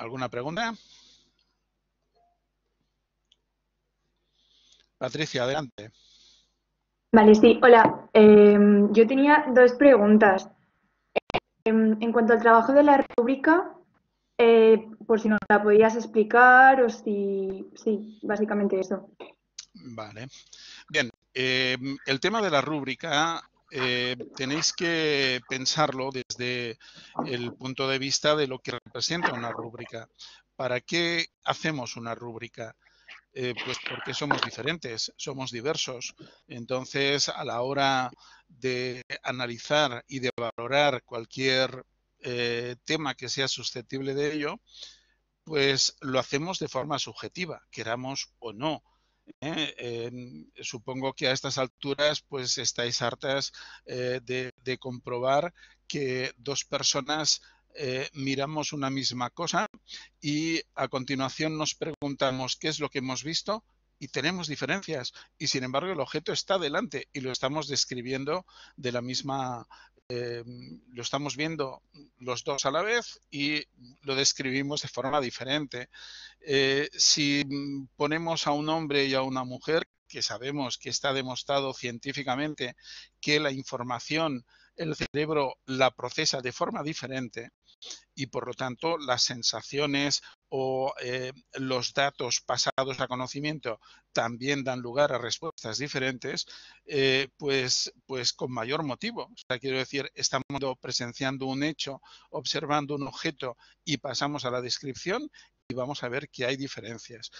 ¿Alguna pregunta? Patricia, adelante. Vale, sí, hola. Em, yo tenía dos preguntas. Em, en, cuanto al trabajo de la rúbrica, eh, por si nos la podías explicar o si, sí, básicamente eso. Vale. Bien, em, el tema de la rúbrica eh, tenéis que pensarlo desde el punto de vista de lo que representa una rúbrica. ¿Para qué hacemos una rúbrica? Eh, pues porque somos diferentes, somos diversos. Entonces, a la hora de analizar y de valorar cualquier eh, tema que sea susceptible de ello, pues lo hacemos de forma subjetiva, queramos o no. ¿eh? supongo que a estas alturas pues estáis hartas eh, de, comprobar que dos personas eh, miramos una misma cosa y a continuación nos preguntamos qué es lo que hemos visto y tenemos diferencias y sin embargo el objeto está delante y lo estamos describiendo de la misma Em, lo estamos viendo los dos a la vez y lo describimos de forma diferente. Eh, si ponemos a un hombre y a una mujer, que sabemos que está demostrado científicamente que la información el cerebro la procesa de forma diferente y por lo tanto las sensaciones o eh, los datos pasados a conocimiento también dan lugar a respuestas diferentes, eh, pues, pues con mayor motivo. sea, quiero decir, estamos presenciando un hecho, observando un objeto y pasamos a la descripción y vamos a ver que hay diferencias.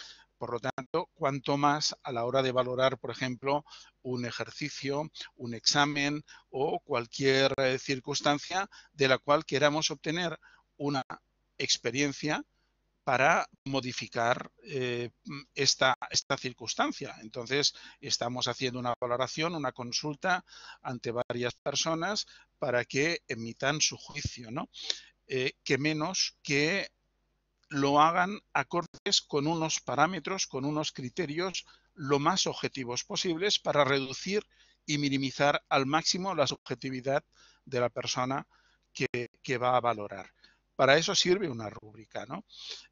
Por lo tanto, cuanto más a la hora de valorar, por ejemplo, un ejercicio, un examen o cualquier eh, circunstancia de la cual queramos obtener una experiencia para modificar eh, esta, esta, circunstancia. Entonces, estamos haciendo una valoración, una consulta ante varias personas para que emitan su juicio, ¿no? Eh, que menos que lo hagan acordes con unos parámetros, con unos criterios lo más objetivos posibles para reducir y minimizar al máximo la subjetividad de la persona que, va a valorar. Para eso sirve una rúbrica, ¿no?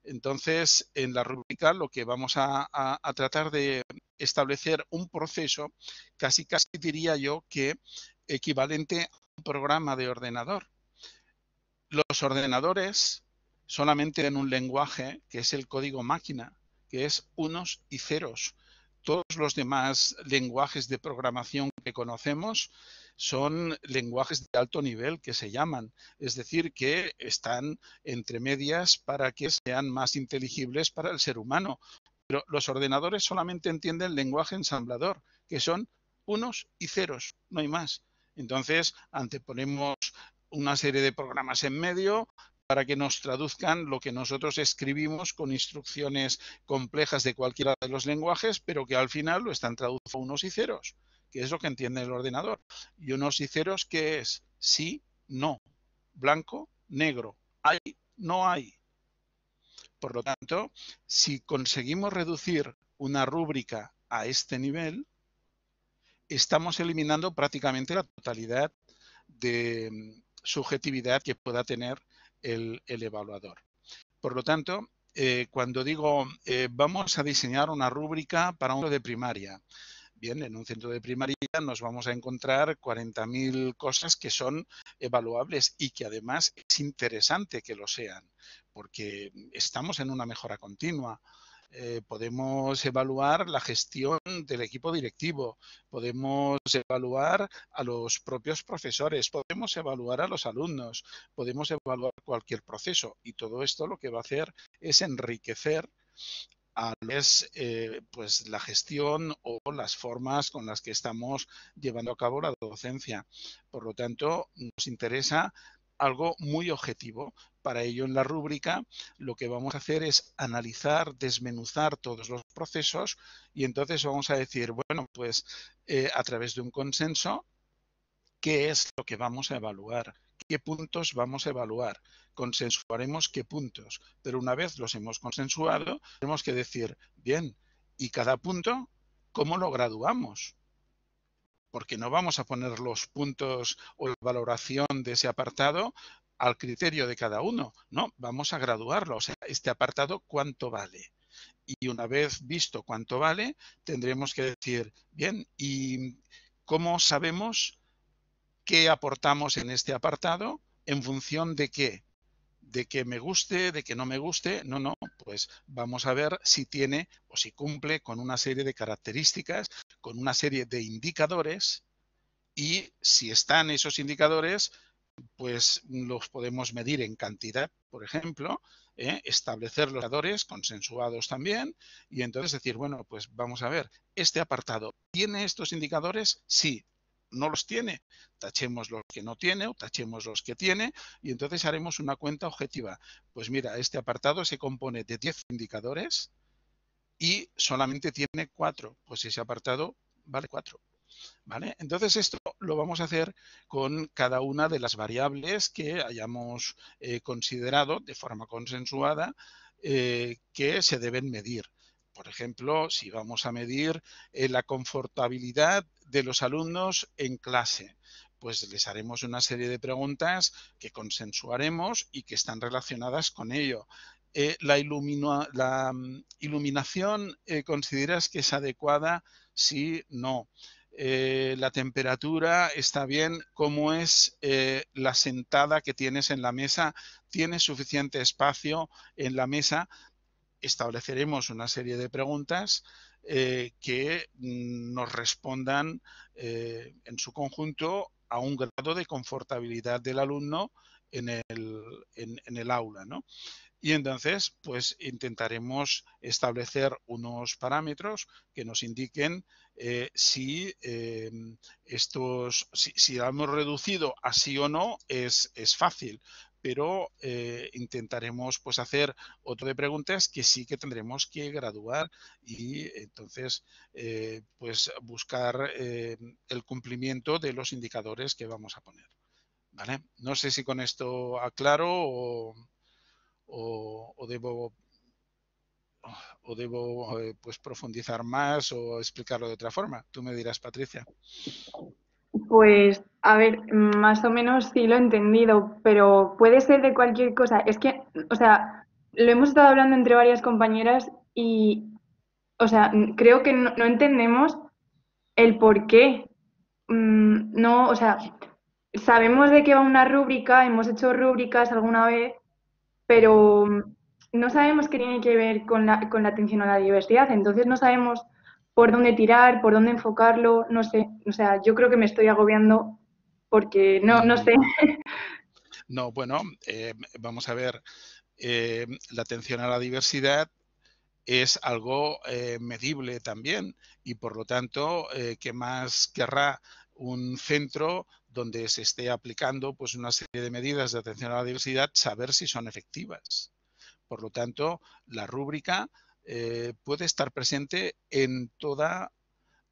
Entonces, en la rúbrica lo que vamos a, tratar de establecer un proceso, casi casi diría yo que equivalente a un programa de ordenador. Los ordenadores solamente en un lenguaje que es el código máquina, que es unos y ceros. Todos los demás lenguajes de programación que conocemos son lenguajes de alto nivel que se llaman, es decir, que están entre medias para que sean más inteligibles para el ser humano. Pero los ordenadores solamente entienden lenguaje ensamblador, que son unos y ceros, no hay más. Entonces, anteponemos una serie de programas en medio para que nos traduzcan lo que nosotros escribimos con instrucciones complejas de cualquiera de los lenguajes, pero que al final lo están traduciendo unos y ceros, que es lo que entiende el ordenador. Y unos y ceros que es sí, no, blanco, negro, hay, no hay. Por lo tanto, si conseguimos reducir una rúbrica a este nivel, estamos eliminando prácticamente la totalidad de mm, subjetividad que pueda tener el, evaluador. Por lo tanto, eh, cuando digo eh, vamos a diseñar una rúbrica para un centro de primaria, bien, en un centro de primaria nos vamos a encontrar 40.000 cosas que son evaluables y que además es interesante que lo sean, porque estamos en una mejora continua. Eh, podemos evaluar la gestión del equipo directivo, podemos evaluar a los propios profesores, podemos evaluar a los alumnos, podemos evaluar cualquier proceso y todo esto lo que va a hacer es enriquecer a eh, pues la gestión o las formas con las que estamos llevando a cabo la docencia. Por lo tanto, nos interesa algo muy objetivo, para ello, en la rúbrica, lo que vamos a hacer es analizar, desmenuzar todos los procesos y entonces vamos a decir, bueno, pues eh, a través de un consenso, ¿qué es lo que vamos a evaluar? ¿Qué puntos vamos a evaluar? Consensuaremos qué puntos, pero una vez los hemos consensuado, tenemos que decir, bien, ¿y cada punto cómo lo graduamos? porque no vamos a poner los puntos o la valoración de ese apartado al criterio de cada uno. No, vamos a graduarlo. O sea, este apartado, ¿cuánto vale? Y una vez visto cuánto vale, tendremos que decir, bien, ¿y cómo sabemos qué aportamos en este apartado en función de qué? De que me guste, de que no me guste. No, no, pues vamos a ver si tiene o si cumple con una serie de características, con una serie de indicadores y si están esos indicadores, pues los podemos medir en cantidad, por ejemplo, ¿eh? establecer los indicadores consensuados también y entonces decir, bueno, pues vamos a ver, este apartado, ¿tiene estos indicadores? Sí, no los tiene. Tachemos los que no tiene o tachemos los que tiene y entonces haremos una cuenta objetiva. Pues mira, este apartado se compone de 10 indicadores y solamente tiene 4, pues ese apartado vale 4. Entonces esto lo vamos a hacer con cada una de las variables que hayamos eh, considerado de forma consensuada eh, que se deben medir. Por ejemplo, si vamos a medir eh, la confortabilidad de los alumnos en clase, pues les haremos una serie de preguntas que consensuaremos y que están relacionadas con ello. la, mm, iluminación consideras que es adecuada? Sí, no. Eh, la temperatura está bien, cómo es eh, la sentada que tienes en la mesa, tienes suficiente espacio en la mesa. Estableceremos una serie de preguntas eh, que mm, nos respondan en su conjunto a un grado de confortabilidad del alumno en el, aula. Y entonces, pues intentaremos establecer unos parámetros que nos indiquen eh, si eh, estos, si, hemos reducido así o no, es, fácil pero eh, intentaremos pues hacer otro de preguntas que sí que tendremos que graduar y entonces pues buscar el cumplimiento de los indicadores que vamos a poner. ¿Vale? No sé si con esto aclaro o, o debo o debo eh, pues profundizar más o explicarlo de otra forma? Tú me dirás, Patricia. Pues, a ver, más o menos sí lo he entendido, pero puede ser de cualquier cosa. Es que, o sea, lo hemos estado hablando entre varias compañeras y, o sea, creo que no, entendemos el por qué. Mm, no, o sea, sabemos de qué va una rúbrica, hemos hecho rúbricas alguna vez, pero no sabemos qué tiene que ver con la, con la atención a la diversidad, entonces no sabemos por dónde tirar, por dónde enfocarlo, no sé. O sea, yo creo que me estoy agobiando porque no, no sé. No, bueno, eh, vamos a ver, eh, la atención a la diversidad es algo eh, medible también y por lo tanto, ¿qué más querrá un centro donde se esté aplicando pues una serie de medidas de atención a la diversidad, saber si son efectivas? Por lo tanto, la rúbrica eh, puede estar presente en toda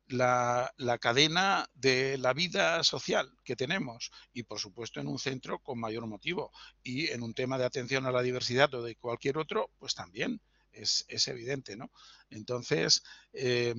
la, cadena de la vida social que tenemos y por supuesto en un centro con mayor motivo y en un tema de atención a la diversidad o de cualquier otro, pues también es, evidente, Entonces, eh,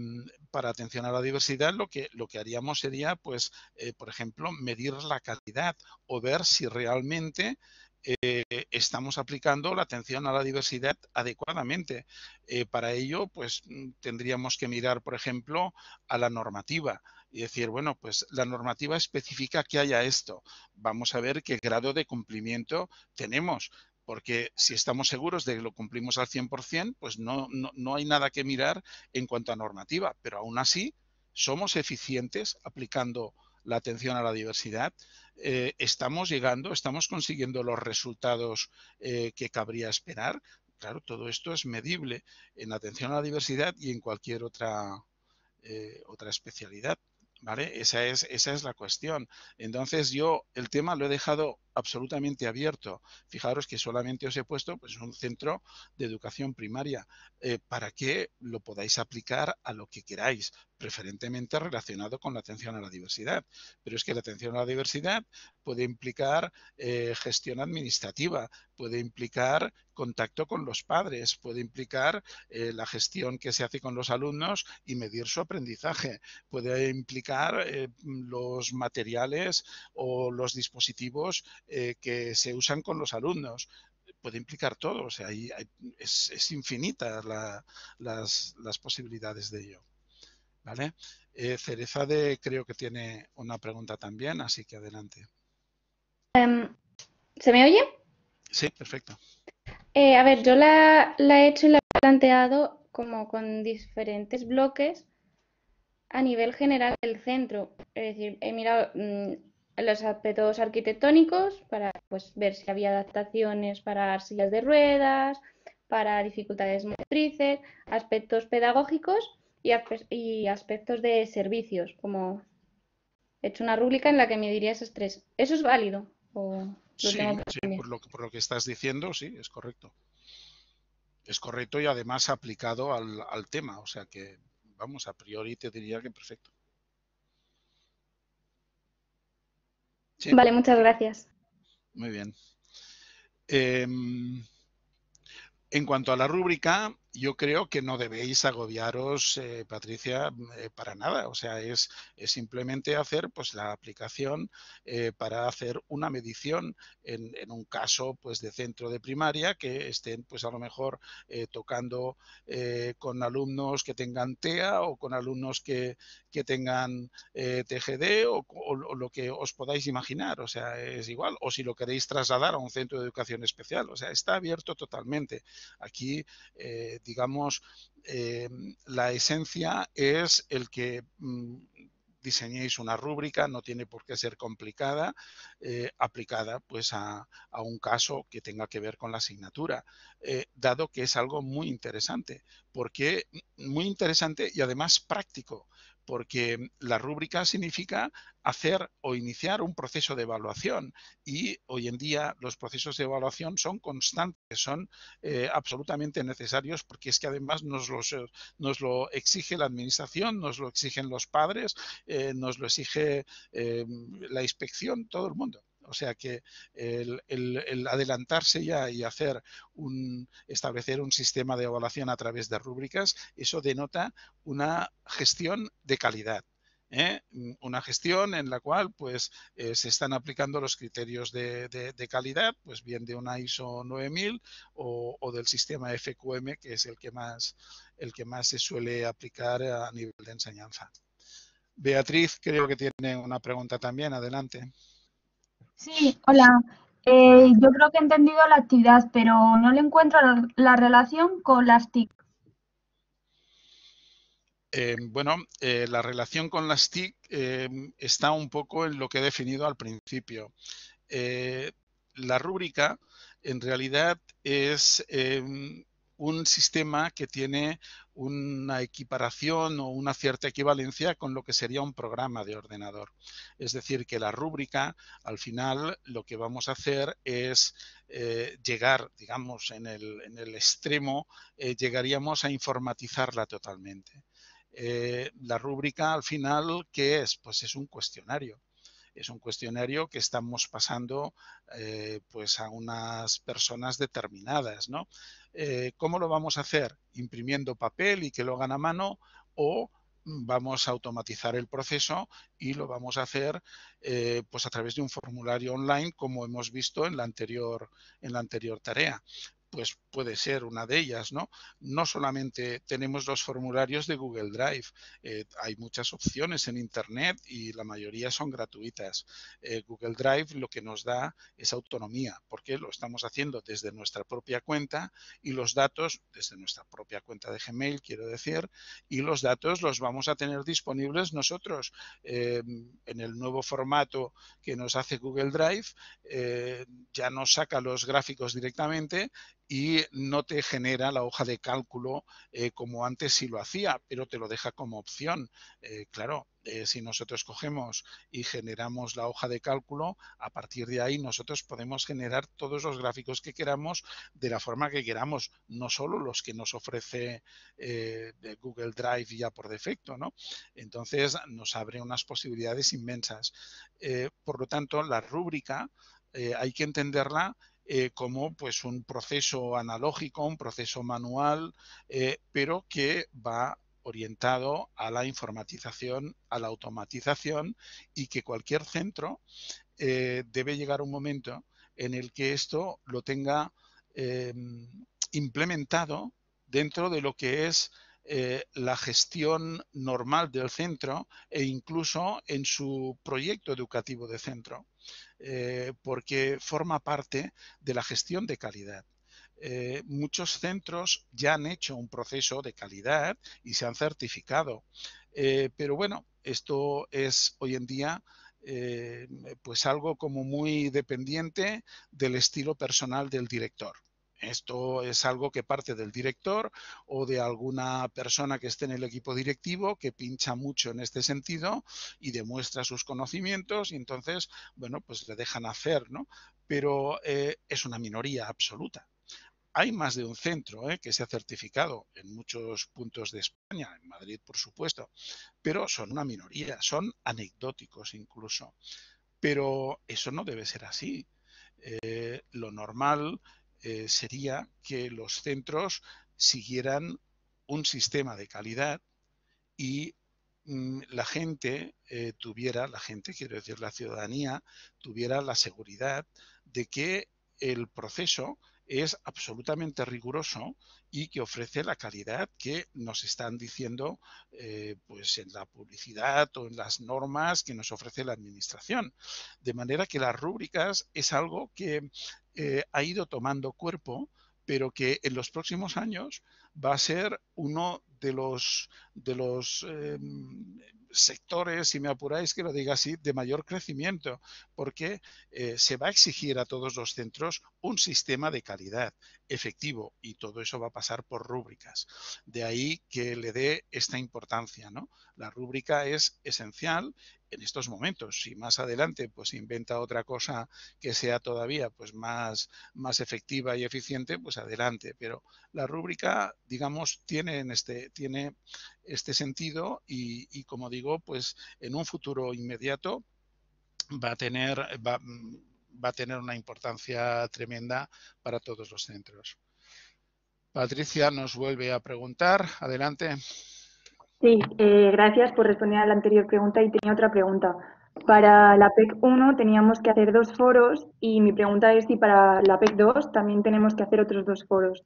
para atención a la diversidad lo que, lo que haríamos sería, pues, eh, por ejemplo, medir la calidad o ver si realmente eh, estamos aplicando la atención a la diversidad adecuadamente. Eh, para ello, pues mm, tendríamos que mirar, por ejemplo, a la normativa y decir, bueno, pues la normativa especifica que haya esto. Vamos a ver qué grado de cumplimiento tenemos porque si estamos seguros de que lo cumplimos al 100%, pues no, no, no, hay nada que mirar en cuanto a normativa, pero aún así somos eficientes aplicando la atención a la diversidad, eh, estamos llegando, estamos consiguiendo los resultados eh, que cabría esperar. Claro, todo esto es medible en atención a la diversidad y en cualquier otra, eh, otra especialidad. ¿Vale? Esa es, esa es la cuestión. Entonces yo el tema lo he dejado absolutamente abierto. Fijaros que solamente os he puesto pues, un centro de educación primaria eh, para que lo podáis aplicar a lo que queráis, preferentemente relacionado con la atención a la diversidad. Pero es que la atención a la diversidad puede implicar eh, gestión administrativa, puede implicar contacto con los padres, puede implicar eh, la gestión que se hace con los alumnos y medir su aprendizaje, puede implicar los materiales o los dispositivos eh, que se usan con los alumnos. Puede implicar todo, o sea, hay, es, es, infinita las, posibilidades de ello. ¿Vale? Eh, de creo que tiene una pregunta también, así que adelante. Em, ¿Se me oye? Sí, perfecto. Eh, a ver, yo la, he hecho y la he planteado como con diferentes bloques a nivel general del centro. Es decir, he mirado mm, los aspectos arquitectónicos para pues, ver si había adaptaciones para sillas de ruedas, para dificultades motrices, aspectos pedagógicos y, y aspectos de servicios, como he hecho una rúbrica en la que me diría esos tres. ¿Eso es válido? sí, por, lo que, estás diciendo, sí, es correcto. Es correcto y además aplicado al, al tema, o sea que, vamos, a priori te diría que perfecto. Vale, muchas gracias. Muy bien. Em, en cuanto a la rúbrica, yo creo que no debéis agobiaros, eh, Patricia, mm, eh, para nada. O sea, es, simplemente hacer pues, la aplicación eh, para hacer una medición en, un caso pues, de centro de primaria que estén pues, a lo mejor tocando con alumnos que tengan TEA o con alumnos que, tengan TGD o, lo que os podáis imaginar. O sea, es igual. O si lo queréis trasladar a un centro de educación especial. O sea, está abierto totalmente. Aquí digamos, eh, la esencia es el que mm, diseñéis una rúbrica, no tiene por qué ser complicada, eh, aplicada pues a, un caso que tenga que ver con la asignatura, eh, dado que es algo muy interesante, porque muy interesante y además práctico, porque mm, la rúbrica significa hacer o iniciar un proceso de evaluación y hoy en día los procesos de evaluación son constantes, son eh, absolutamente necesarios porque es que además eh, nos, lo exige la administración, nos lo exigen los padres, eh, nos lo exige la inspección, todo el mundo. O sea que el, adelantarse ya y hacer un, establecer un sistema de evaluación a través de rúbricas, eso denota una gestión de calidad. ¿eh? Mm, una gestión en la cual pues eh, se están aplicando los criterios de, calidad, pues bien de una ISO 9000 o, o, del sistema FQM, que es el que más el que más se suele aplicar a nivel de enseñanza. Beatriz, creo que tiene una pregunta también. Adelante. Sí, hola. Eh, yo creo que he entendido la actividad, pero no le encuentro la, relación con las TIC. bueno, la relación con las TIC eh, eh, está un poco en lo que he definido al principio. la rúbrica, en realidad, es un sistema que tiene una equiparación o una cierta equivalencia con lo que sería un programa de ordenador. Es decir, que la rúbrica, al final, lo que vamos a hacer es eh, llegar, digamos, en el, extremo, eh, llegaríamos a informatizarla totalmente. Eh, la rúbrica al final, ¿qué es? Pues es un cuestionario. Es un cuestionario que estamos pasando eh, pues a unas personas determinadas, eh, ¿Cómo lo vamos a hacer? ¿Imprimiendo papel y que lo hagan a mano o mm, vamos a automatizar el proceso y lo vamos a hacer eh, pues a través de un formulario online como hemos visto en la anterior en la anterior tarea pues puede ser una de ellas, ¿no? No solamente tenemos los formularios de Google Drive, eh, hay muchas opciones en Internet y la mayoría son gratuitas. Eh, Google Drive lo que nos da es autonomía, porque lo estamos haciendo desde nuestra propia cuenta y los datos, desde nuestra propia cuenta de Gmail, quiero decir, y los datos los vamos a tener disponibles nosotros eh, en el nuevo formato que nos hace Google Drive ya no saca los gráficos directamente y no te genera la hoja de cálculo eh, como antes si lo hacía, pero te lo deja como opción. Eh, claro, eh, si nosotros cogemos y generamos la hoja de cálculo, a partir de ahí nosotros podemos generar todos los gráficos que queramos de la forma que queramos, no solo los que nos ofrece Google Drive ya por defecto, ¿no? Entonces nos abre unas posibilidades inmensas. por lo tanto, la rúbrica eh, hay que entenderla eh, como pues un proceso analógico, un proceso manual, eh, pero que va orientado a la informatización, a la automatización y que cualquier centro debe llegar un momento en el que esto lo tenga implementado dentro de lo que es la gestión normal del centro e incluso en su proyecto educativo de centro. Eh, porque forma parte de la gestión de calidad. Eh, muchos centros ya han hecho un proceso de calidad y se han certificado. Eh, pero bueno, esto es hoy en día pues algo como muy dependiente del estilo personal del director. Esto es algo que parte del director o de alguna persona que esté en el equipo directivo que pincha mucho en este sentido y demuestra sus conocimientos y entonces, bueno, pues le dejan hacer, ¿no? Pero eh, es una minoría absoluta. Hay más de un centro eh, que se ha certificado en muchos puntos de España, en Madrid por supuesto, pero son una minoría, son anecdóticos incluso. Pero eso no debe ser así. Eh, lo normal eh, sería que los centros siguieran un sistema de calidad y mm, la gente eh, tuviera, la gente, quiero decir, la ciudadanía, tuviera la seguridad de que el proceso es absolutamente riguroso y que ofrece la calidad que nos están diciendo eh, pues en la publicidad o en las normas que nos ofrece la administración. De manera que las rúbricas es algo que eh, ha ido tomando cuerpo, pero que en los próximos años va a ser uno de los, de los em, sectores, si me apuráis que lo diga así, de mayor crecimiento, porque eh, se va a exigir a todos los centros un sistema de calidad efectivo y todo eso va a pasar por rúbricas. De ahí que le dé esta importancia. ¿no? La rúbrica es esencial en estos momentos. Si más adelante pues inventa otra cosa que sea todavía pues más, más efectiva y eficiente, pues adelante. Pero la rúbrica, digamos, tiene, en este, tiene este sentido y, como digo, pues en un futuro inmediato va a tener, va a tener una importancia tremenda para todos los centros. Patricia nos vuelve a preguntar. Adelante. Sí, eh, gracias por responder a la anterior pregunta y tenía otra pregunta. Para la PEC 1 teníamos que hacer dos foros y mi pregunta es si para la PEC 2 también tenemos que hacer otros dos foros.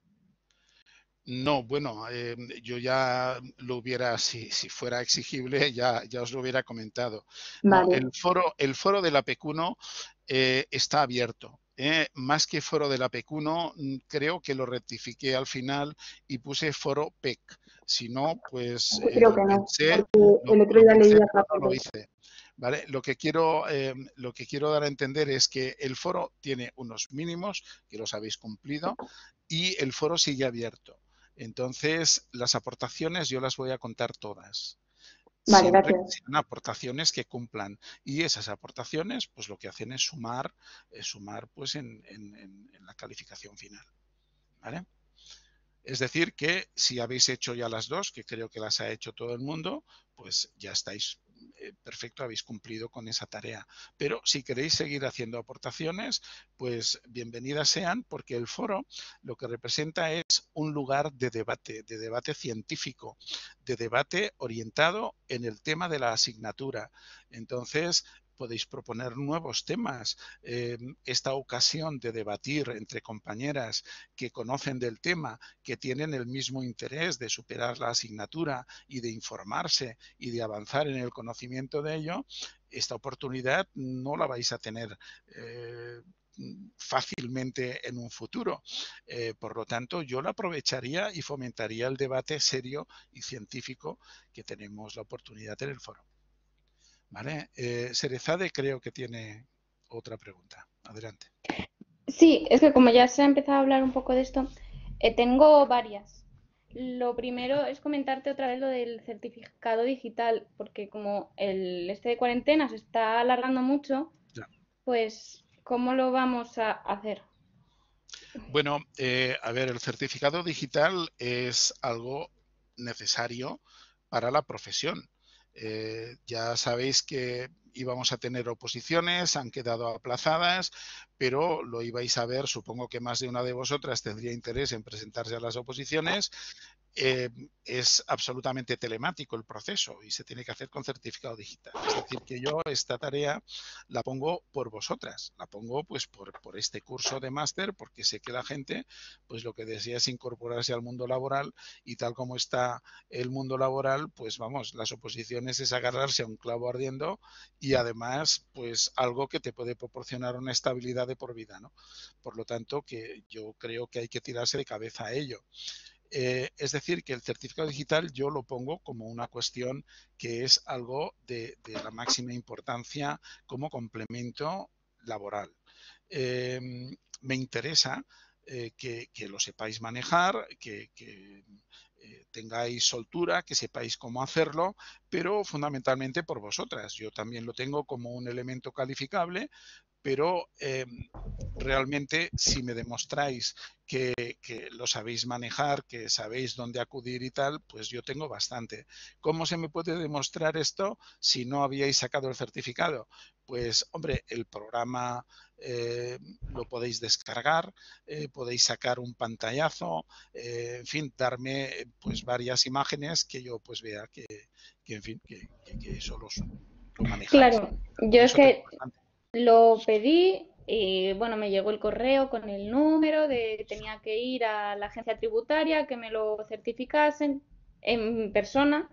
No, bueno, eh, yo ya lo hubiera, si, si fuera exigible, ya, ya, os lo hubiera comentado. Vale. El, foro, el foro de la PEC 1 eh, está abierto. más que foro de la PEC 1, mm, creo que lo rectifiqué al final y puse foro PEC. Si no, pues creo que no, el otro día leí lo hice. ¿Vale? Lo, que quiero, eh, lo que quiero dar a entender es que el foro tiene unos mínimos, que los habéis cumplido, y el foro sigue abierto. Entonces, las aportaciones yo las voy a contar todas. Vale, Son aportaciones que cumplan. Y esas aportaciones, pues lo que hacen es sumar, eh, sumar pues en, en la calificación final. ¿Vale? Es decir, que si habéis hecho ya las dos, que creo que las ha hecho todo el mundo, pues ya estáis eh, perfecto, habéis cumplido con esa tarea. Pero si queréis seguir haciendo aportaciones, pues bienvenidas sean, porque el foro lo que representa es un lugar de debate, de debate científico, de debate orientado en el tema de la asignatura. Entonces, podéis proponer nuevos temas. Em, esta ocasión de debatir entre compañeras que conocen del tema, que tienen el mismo interés de superar la asignatura y de informarse y de avanzar en el conocimiento de ello, esta oportunidad no la vais a tener. Eh, fácilmente en un futuro. Eh, por lo tanto, yo la aprovecharía y fomentaría el debate serio y científico que tenemos la oportunidad en el foro. ¿Vale? Eh, Serezade creo que tiene otra pregunta. Adelante. Sí, es que como ya se ha empezado a hablar un poco de esto, eh, tengo varias. Lo primero es comentarte otra vez lo del certificado digital, porque como el este de cuarentena se está alargando mucho, pues ¿cómo lo vamos a hacer? Bueno, eh, a ver, el certificado digital es algo necesario para la profesión. Eh, ya sabéis que íbamos a tener oposiciones, han quedado aplazadas, pero lo ibais a ver, supongo que más de una de vosotras tendría interés en presentarse a las oposiciones eh, es absolutamente telemático el proceso y se tiene que hacer con certificado digital. Es decir, que yo esta tarea la pongo por vosotras, la pongo pues por, por este curso de máster, porque sé que la gente pues lo que desea es incorporarse al mundo laboral y tal como está el mundo laboral, pues vamos, las oposiciones es agarrarse a un clavo ardiendo y además pues algo que te puede proporcionar una estabilidad de por vida, ¿no? Por lo tanto, que yo creo que hay que tirarse de cabeza a ello. Eh, es decir, que el certificado digital yo lo pongo como una cuestión que es algo de, la máxima importancia como complemento laboral. Em, me interesa eh, que, lo sepáis manejar, que, eh, tengáis soltura, que sepáis cómo hacerlo, pero fundamentalmente por vosotras. Yo también lo tengo como un elemento calificable, pero eh, realmente si me demostráis que, lo sabéis manejar, que sabéis dónde acudir y tal, pues yo tengo bastante. ¿Cómo se me puede demostrar esto si no habíais sacado el certificado? Pues hombre, el programa eh, lo podéis descargar, eh, podéis sacar un pantallazo, en fin, darme pues varias imágenes que yo pues vea que, que en fin, que, eso lo manejáis. Claro, yo es que... Lo pedí y eh, bueno, me llegó el correo con el número de que tenía que ir a la agencia tributaria que me lo certificasen en persona.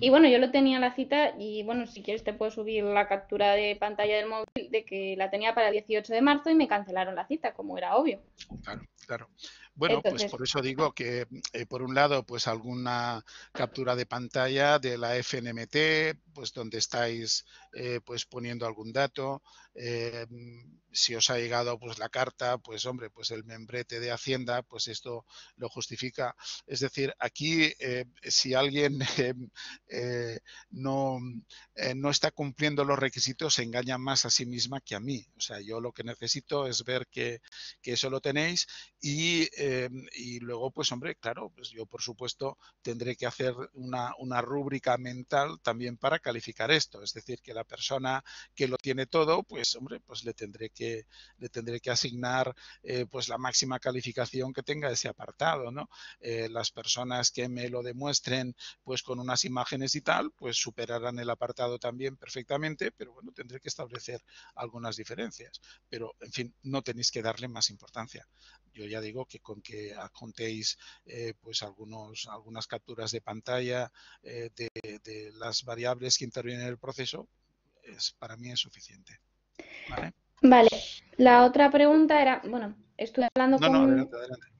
Y bueno, yo lo tenía la cita y bueno, si quieres te puedo subir la captura de pantalla del móvil de que la tenía para el 18 de marzo y me cancelaron la cita, como era obvio. Claro, claro. Bueno, pues por eso digo que eh, por un lado, pues alguna captura de pantalla de la FNMT, pues donde estáis eh, pues poniendo algún dato. Eh, si os ha llegado pues la carta, pues hombre, pues el membrete de Hacienda, pues esto lo justifica. Es decir, aquí eh, si alguien no, no está cumpliendo los requisitos, se engaña más a sí misma que a mí. O sea, yo lo que necesito es ver que, que eso lo tenéis y, y, luego, pues hombre, claro, pues yo por supuesto tendré que hacer una, una rúbrica mental también para calificar esto. Es decir, que la persona que lo tiene todo, pues hombre, pues le tendré que, le tendré que asignar eh, pues la máxima calificación que tenga ese apartado, ¿no? Eh, las personas que me lo demuestren pues con unas imágenes y tal, pues superarán el apartado también perfectamente, pero bueno, tendré que establecer algunas diferencias. Pero, en fin, no tenéis que darle más importancia. Yo ya digo que con que contéis eh, pues algunos, algunas capturas de pantalla de, de las variables que intervienen en el proceso, para mí es suficiente. Vale. la otra pregunta era, bueno, estuve hablando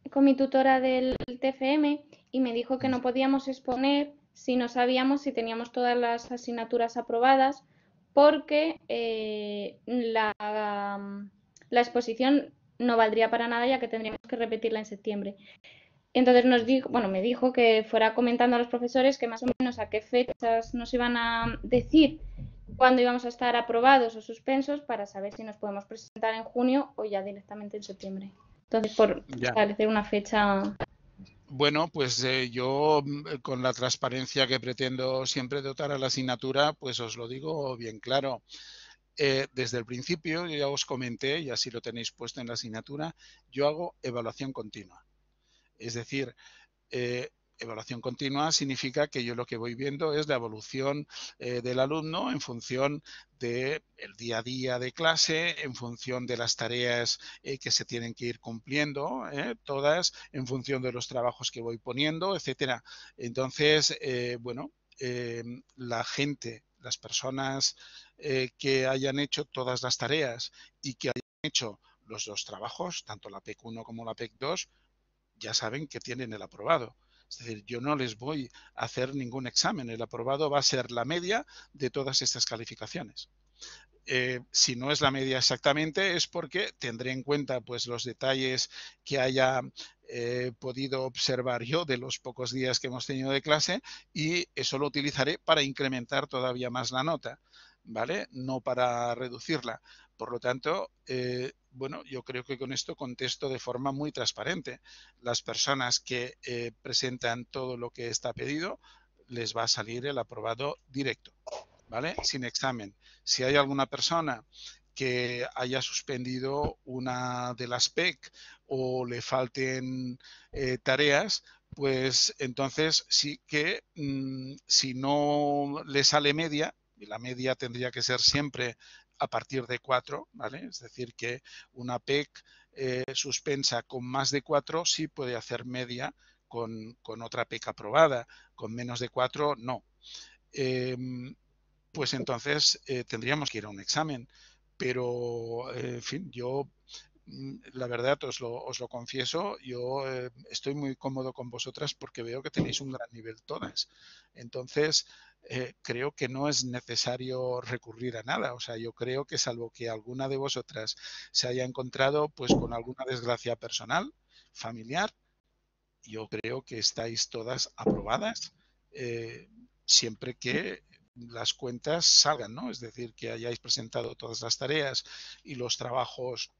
con, mi tutora del TFM y me dijo que no podíamos exponer si no sabíamos si teníamos todas las asignaturas aprobadas porque eh, la, la, exposición no valdría para nada ya que tendríamos que repetirla en septiembre. Entonces nos dijo, bueno, me dijo que fuera comentando a los profesores que más o menos a qué fechas nos iban a decir cuándo íbamos a estar aprobados o suspensos para saber si nos podemos presentar en junio o ya directamente en septiembre. Entonces, por establecer una fecha bueno, pues eh, yo mm, con la transparencia que pretendo siempre dotar a la asignatura, pues os lo digo bien claro. Eh, desde el principio, yo ya os comenté, y así lo tenéis puesto en la asignatura, yo hago evaluación continua. Es decir, eh, Evaluación continua significa que yo lo que voy viendo es la evolución eh, del alumno en función del el día a día de clase, en función de las tareas eh, que se tienen que ir cumpliendo, eh, todas, en función de los trabajos que voy poniendo, etcétera. Entonces, bueno, la gente, las personas que hayan hecho todas las tareas y que hayan hecho los dos trabajos, tanto la PEC 1 como la PEC 2, ya saben que tienen el aprobado. Es decir, yo no les voy a hacer ningún examen. El aprobado va a ser la media de todas estas calificaciones. Eh, si no es la media exactamente, es porque tendré en cuenta pues, los detalles que haya eh, podido observar yo de los pocos días que hemos tenido de clase y eso lo utilizaré para incrementar todavía más la nota, ¿vale? No para reducirla. Por lo tanto, eh, bueno, yo creo que con esto contesto de forma muy transparente. Las personas que eh, presentan todo lo que está pedido, les va a salir el aprobado directo, ¿vale? Sin examen. Si hay alguna persona que haya suspendido una de las PEC o le falten eh, tareas, pues entonces sí que mm, si no le sale media, y la media tendría que ser siempre a partir de 4, ¿vale? Es decir, que una PEC eh, suspensa con más de 4 sí puede hacer media con, otra PEC aprobada, con menos de 4 no. Em, pues entonces eh, tendríamos que ir a un examen, pero, eh, en fin, yo Mm, la verdad os lo, confieso, yo eh, estoy muy cómodo con vosotras porque veo que tenéis un gran nivel todas. Entonces, eh, creo que no es necesario recurrir a nada. O sea, yo creo que salvo que alguna de vosotras se haya encontrado pues con alguna desgracia personal, familiar, yo creo que estáis todas aprobadas eh, siempre que las cuentas salgan, ¿no? Es decir, que hayáis presentado todas las tareas y los trabajos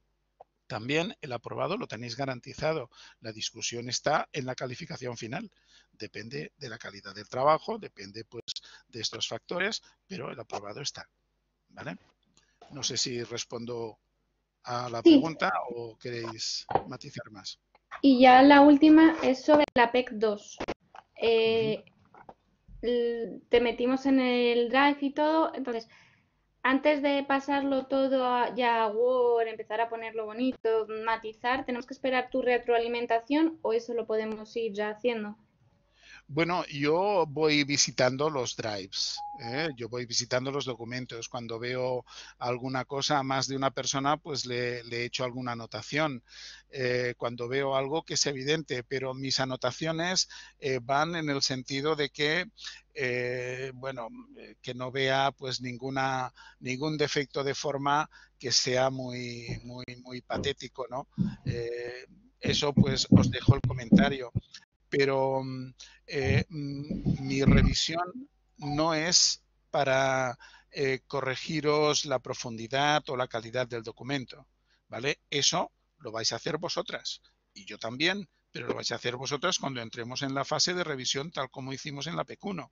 también el aprobado lo tenéis garantizado. La discusión está en la calificación final. Depende de la calidad del trabajo, depende pues de estos factores, pero el aprobado está. ¿Vale? No sé si respondo a la pregunta o queréis matizar más. Y ya la última es sobre la PEC 2. Eh, te metimos en el drive y todo, entonces antes de pasarlo todo a, ya a Word, empezar a ponerlo bonito, matizar, ¿tenemos que esperar tu retroalimentación o eso lo podemos ir ya haciendo? Bueno, yo voy visitando los drives, ¿eh? yo voy visitando los documentos. Cuando veo alguna cosa más de una persona, pues le, he hecho alguna anotación. Eh, cuando veo algo que es evidente, pero mis anotaciones eh, van en el sentido de que, bueno, que no vea pues ninguna, ningún defecto de forma que sea muy, muy, muy patético, ¿no? eso pues os dejo el comentario pero mm, eh, mm, mi revisión no es para eh, corregiros la profundidad o la calidad del documento, ¿vale? Eso lo vais a hacer vosotras y yo también, pero lo vais a hacer vosotras cuando entremos en la fase de revisión tal como hicimos en la PEC1.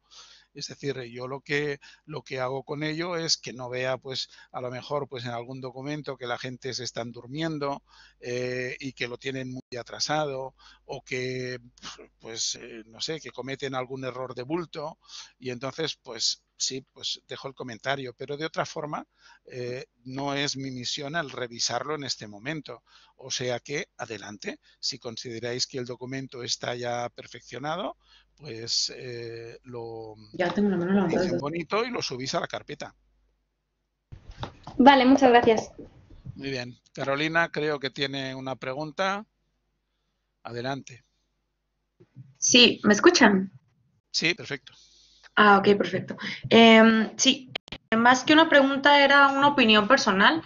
Es decir, eh, yo lo que, lo que hago con ello es que no vea, pues, a lo mejor, pues, en algún documento que la gente se están durmiendo eh, y que lo tienen muy atrasado o que, pues, eh, no sé, que cometen algún error de bulto y entonces, pues, sí, pues dejo el comentario, pero de otra forma no es mi misión al revisarlo en este momento. O sea que, adelante, si consideráis que el documento está ya perfeccionado, pues eh, lo, ya bonito y lo subís a la carpeta. Vale, muchas gracias. Muy bien. Carolina, creo que tiene una pregunta. Adelante. Sí, ¿me escuchan? Sí, perfecto. Ah, ok, perfecto. Em, sí, eh, más que una pregunta era una opinión personal,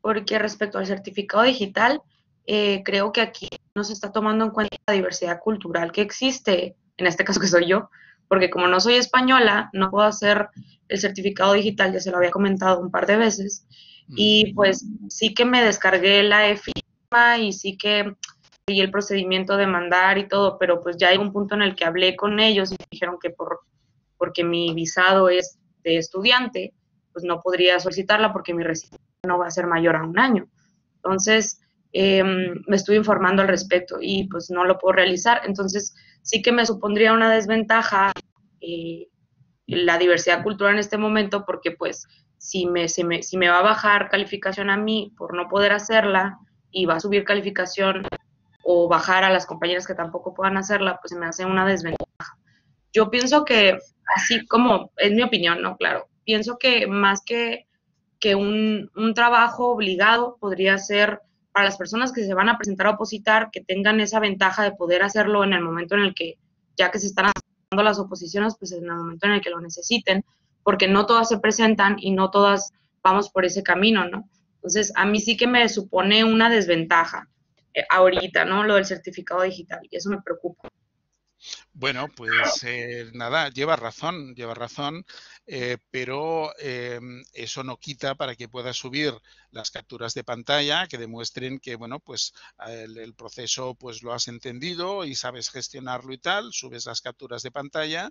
porque respecto al certificado digital, eh, creo que aquí no se está tomando en cuenta la diversidad cultural que existe en este caso que soy yo, porque como no soy española, no puedo hacer el certificado digital, ya se lo había comentado un par de veces, y pues sí que me descargué la e-firma y sí que seguí el procedimiento de mandar y todo, pero pues ya hay un punto en el que hablé con ellos y me dijeron que por, porque mi visado es de estudiante, pues no podría solicitarla porque mi residencia no va a ser mayor a un año. Entonces, em, me estuve informando al respecto y pues no lo puedo realizar. Entonces, sí que me supondría una desventaja eh, la diversidad cultural en este momento, porque pues si me, si me, si me va a bajar calificación a mí por no poder hacerla y va a subir calificación o bajar a las compañeras que tampoco puedan hacerla, pues se me hace una desventaja. Yo pienso que, así como, es mi opinión, ¿no? Claro, pienso que más que, que un, un trabajo obligado podría ser para las personas que se van a presentar a opositar, que tengan esa ventaja de poder hacerlo en el momento en el que, ya que se están haciendo las oposiciones, pues en el momento en el que lo necesiten, porque no todas se presentan y no todas vamos por ese camino, ¿no? Entonces, a mí sí que me supone una desventaja eh, ahorita, ¿no? Lo del certificado digital, y eso me preocupa. Bueno, pues eh, nada, lleva razón, lleva razón, eh, pero eh, eso no quita para que pueda subir las capturas de pantalla que demuestren que, bueno, pues el, proceso pues lo has entendido y sabes gestionarlo y tal, subes las capturas de pantalla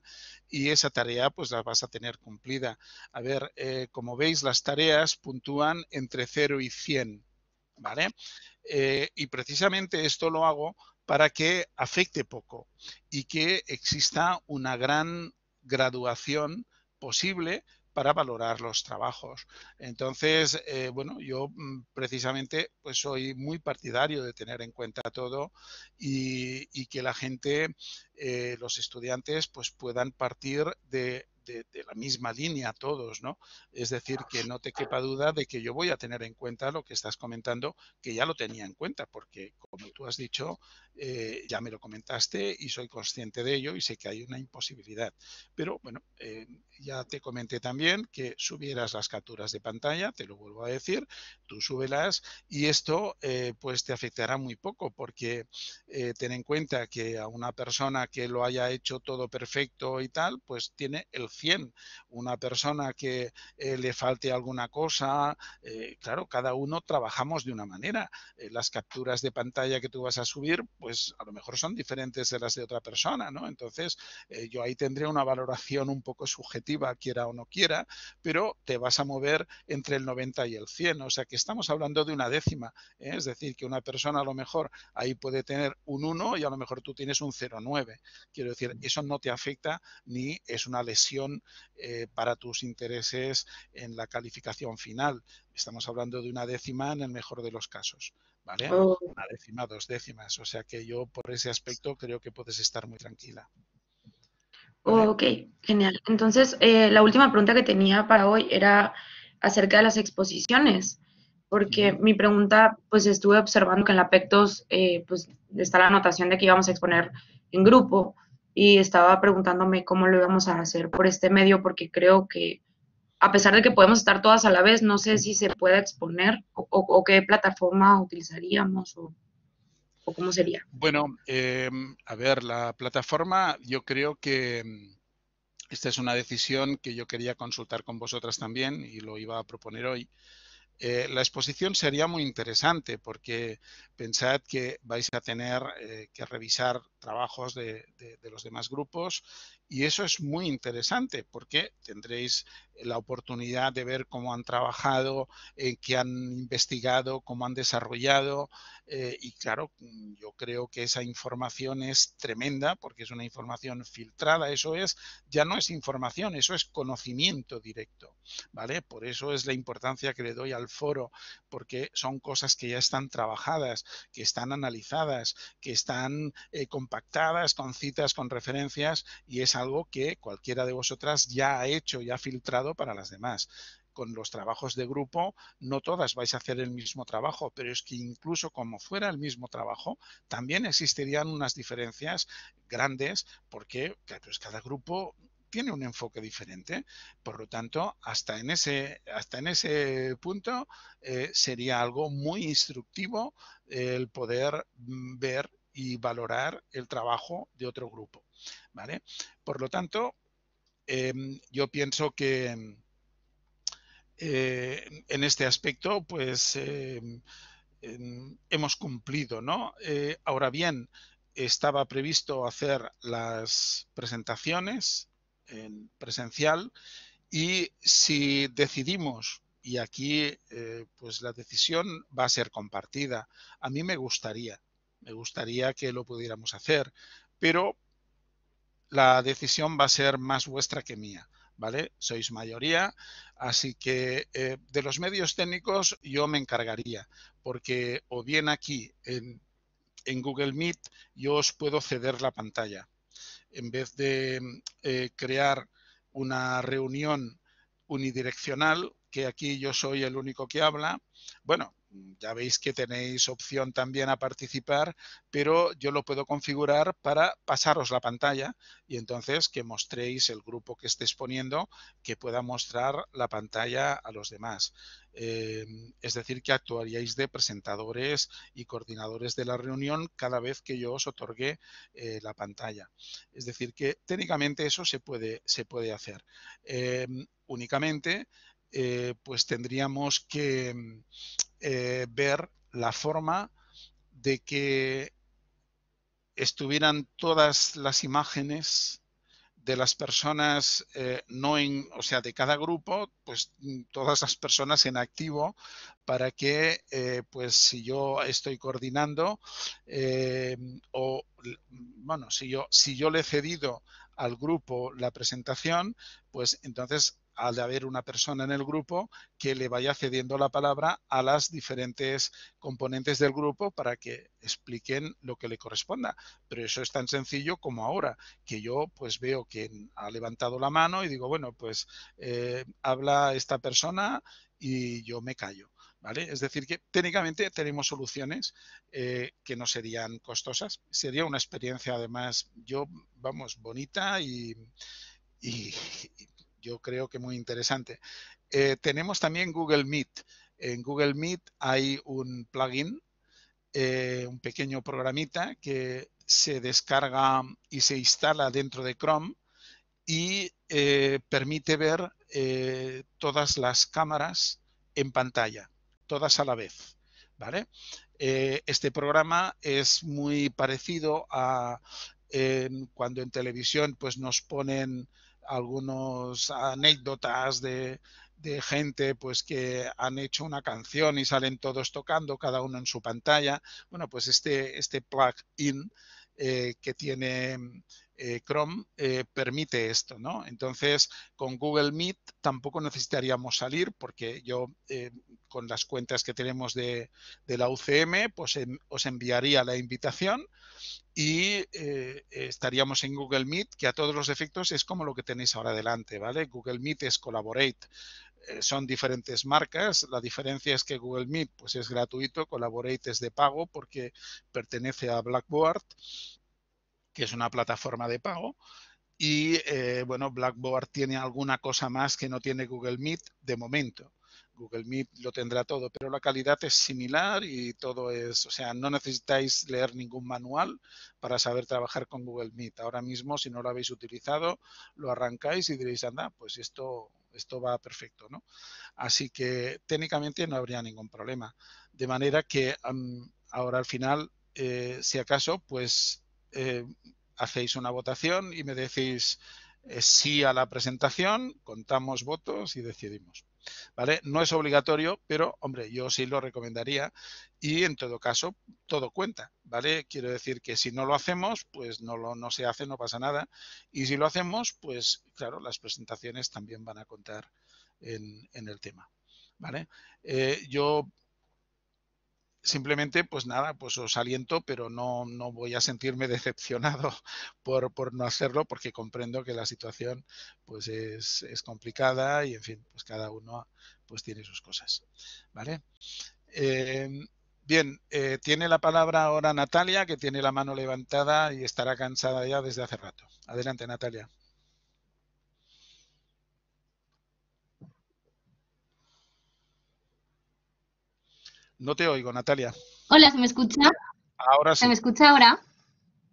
y esa tarea pues la vas a tener cumplida. A ver, como veis, las tareas puntúan entre 0 y 100, ¿vale? y precisamente esto lo hago para que afecte poco y que exista una gran graduación posible para valorar los trabajos. Entonces, eh, bueno, yo mm, precisamente pues soy muy partidario de tener en cuenta todo y, que la gente, eh, los estudiantes, pues puedan partir de de, la misma línea todos, ¿no? Es decir, que no te quepa duda de que yo voy a tener en cuenta lo que estás comentando, que ya lo tenía en cuenta, porque como tú has dicho, eh, ya me lo comentaste y soy consciente de ello y sé que hay una imposibilidad. Pero bueno, eh, ya te comenté también que subieras las capturas de pantalla, te lo vuelvo a decir, tú súbelas y esto eh, pues te afectará muy poco porque ten en cuenta que a una persona que lo haya hecho todo perfecto y tal, pues tiene el 100, una persona que eh, le falte alguna cosa, eh, claro, cada uno trabajamos de una manera. Eh, las capturas de pantalla que tú vas a subir, pues a lo mejor son diferentes de las de otra persona, ¿no? Entonces, yo ahí tendré una valoración un poco subjetiva, quiera o no quiera, pero te vas a mover entre el 90 y el 100, o sea que estamos hablando de una décima, es decir, que una persona a lo mejor ahí puede tener un 1 y a lo mejor tú tienes un 0,9. Quiero decir, eso no te afecta ni es una lesión eh, para tus intereses en la calificación final. Estamos hablando de una décima en el mejor de los casos. ¿Vale? Oh. Una décima, dos décimas. O sea que yo por ese aspecto creo que puedes estar muy tranquila. ok, genial. Entonces, eh, la última pregunta que tenía para hoy era acerca de las exposiciones, porque mi pregunta, pues estuve observando que en la PECTOS, eh, pues está la anotación de que íbamos a exponer en grupo, y estaba preguntándome cómo lo íbamos a hacer por este medio, porque creo que a pesar de que podemos estar todas a la vez, no sé si se puede exponer o, qué plataforma utilizaríamos o, cómo sería. Bueno, em, a ver, la plataforma yo creo que em, esta es una decisión que yo quería consultar con vosotras también y lo iba a proponer hoy. Eh, la exposición sería muy interesante porque pensad que vais a tener eh, que revisar trabajos de, los demás grupos y eso es muy interesante porque tendréis la oportunidad de ver cómo han trabajado, eh, qué han investigado, cómo han desarrollado y claro, mm, yo creo que esa información es tremenda porque es una información filtrada, eso es, ya no es información, eso es conocimiento directo, ¿vale? Por eso es la importancia que le doy al foro, porque son cosas que ya están trabajadas, que están analizadas, que están eh, compactadas con citas, con referencias, y es algo que cualquiera de vosotras ya ha hecho, ya ha filtrado para las demás con los trabajos de grupo, no todas vais a hacer el mismo trabajo, pero es que incluso como fuera el mismo trabajo, también existirían unas diferencias grandes porque cada grupo tiene un enfoque diferente. Por lo tanto, hasta en ese, hasta en ese punto eh, sería algo muy instructivo el poder mm, ver y valorar el trabajo de otro grupo. ¿vale? Por lo tanto, em, yo pienso que mm, eh, en este aspecto, pues em, em, hemos cumplido, ¿no? Eh, ahora bien, estaba previsto hacer las presentaciones en presencial y si decidimos y aquí eh, pues la decisión va a ser compartida. A mí me gustaría, me gustaría que lo pudiéramos hacer, pero la decisión va a ser más vuestra que mía, ¿vale? Sois mayoría, así que eh, de los medios técnicos yo me encargaría, porque o bien aquí en, en Google Meet yo os puedo ceder la pantalla, en vez de eh, crear una reunión unidireccional, que aquí yo soy el único que habla, bueno, Mm, ya veis que tenéis opción también a participar, pero yo lo puedo configurar para pasaros la pantalla y entonces que mostréis el grupo que estéis poniendo, que pueda mostrar la pantalla a los demás. Em, es decir, que actuaríais de presentadores y coordinadores de la reunión cada vez que yo os otorgue eh, la pantalla. Es decir, que técnicamente eso se puede, se puede hacer. Em, únicamente, eh, pues tendríamos que eh, ver la forma de que estuvieran todas las imágenes de las personas eh, no en, o sea, de cada grupo, pues mm, todas las personas en activo para que, eh, pues si yo estoy coordinando em, o, bueno, si yo, si yo le he cedido al grupo la presentación, pues entonces al de haber una persona en el grupo que le vaya cediendo la palabra a las diferentes componentes del grupo para que expliquen lo que le corresponda. Pero eso es tan sencillo como ahora, que yo pues veo que ha levantado la mano y digo, bueno, pues eh, habla esta persona y yo me callo. ¿Vale? Es decir, que técnicamente tenemos soluciones eh, que no serían costosas. Sería una experiencia, además, yo, vamos, bonita y yo creo que muy interesante. Eh, tenemos también Google Meet. En Google Meet hay un plugin, eh, un pequeño programita que se descarga y se instala dentro de Chrome y eh, permite ver todas las cámaras en pantalla, todas a la vez. ¿vale? este programa es muy parecido a cuando en televisión pues, nos ponen algunas anécdotas de, gente pues que han hecho una canción y salen todos tocando, cada uno en su pantalla. Bueno, pues este, este in eh, que tiene eh, Chrome eh, permite esto, ¿no? Entonces, con Google Meet tampoco necesitaríamos salir porque yo eh, con las cuentas que tenemos de, la UCM, pues os enviaría la invitación y estaríamos en Google Meet, que a todos los efectos es como lo que tenéis ahora delante, ¿vale? Google Meet es Collaborate son diferentes marcas. La diferencia es que Google Meet pues, es gratuito, Collaborate es de pago porque pertenece a Blackboard que es una plataforma de pago. Y eh, bueno, Blackboard tiene alguna cosa más que no tiene Google Meet de momento. Google Meet lo tendrá todo, pero la calidad es similar y todo es, o sea, no necesitáis leer ningún manual para saber trabajar con Google Meet. Ahora mismo, si no lo habéis utilizado, lo arrancáis y diréis, anda, pues esto, esto va perfecto, ¿no? Así que técnicamente no habría ningún problema. De manera que ahora al final, eh, si acaso, pues eh, hacéis una votación y me decís eh, sí a la presentación, contamos votos y decidimos. ¿Vale? No es obligatorio, pero hombre, yo sí lo recomendaría y en todo caso todo cuenta, ¿vale? Quiero decir que si no lo hacemos, pues no se hace, no pasa nada y si lo hacemos, pues claro, las presentaciones también van a contar en, el tema, ¿vale? Eh, yo simplemente, pues nada, pues os aliento, pero no, voy a sentirme decepcionado por, no hacerlo, porque comprendo que la situación pues es, complicada y en fin, pues cada uno pues tiene sus cosas. ¿Vale? Em, bien, eh, tiene la palabra ahora Natalia, que tiene la mano levantada y estará cansada ya desde hace rato. Adelante, Natalia. No te oigo, Natalia. Hola, ¿se me escucha? Ahora sí. ¿Se me escucha ahora?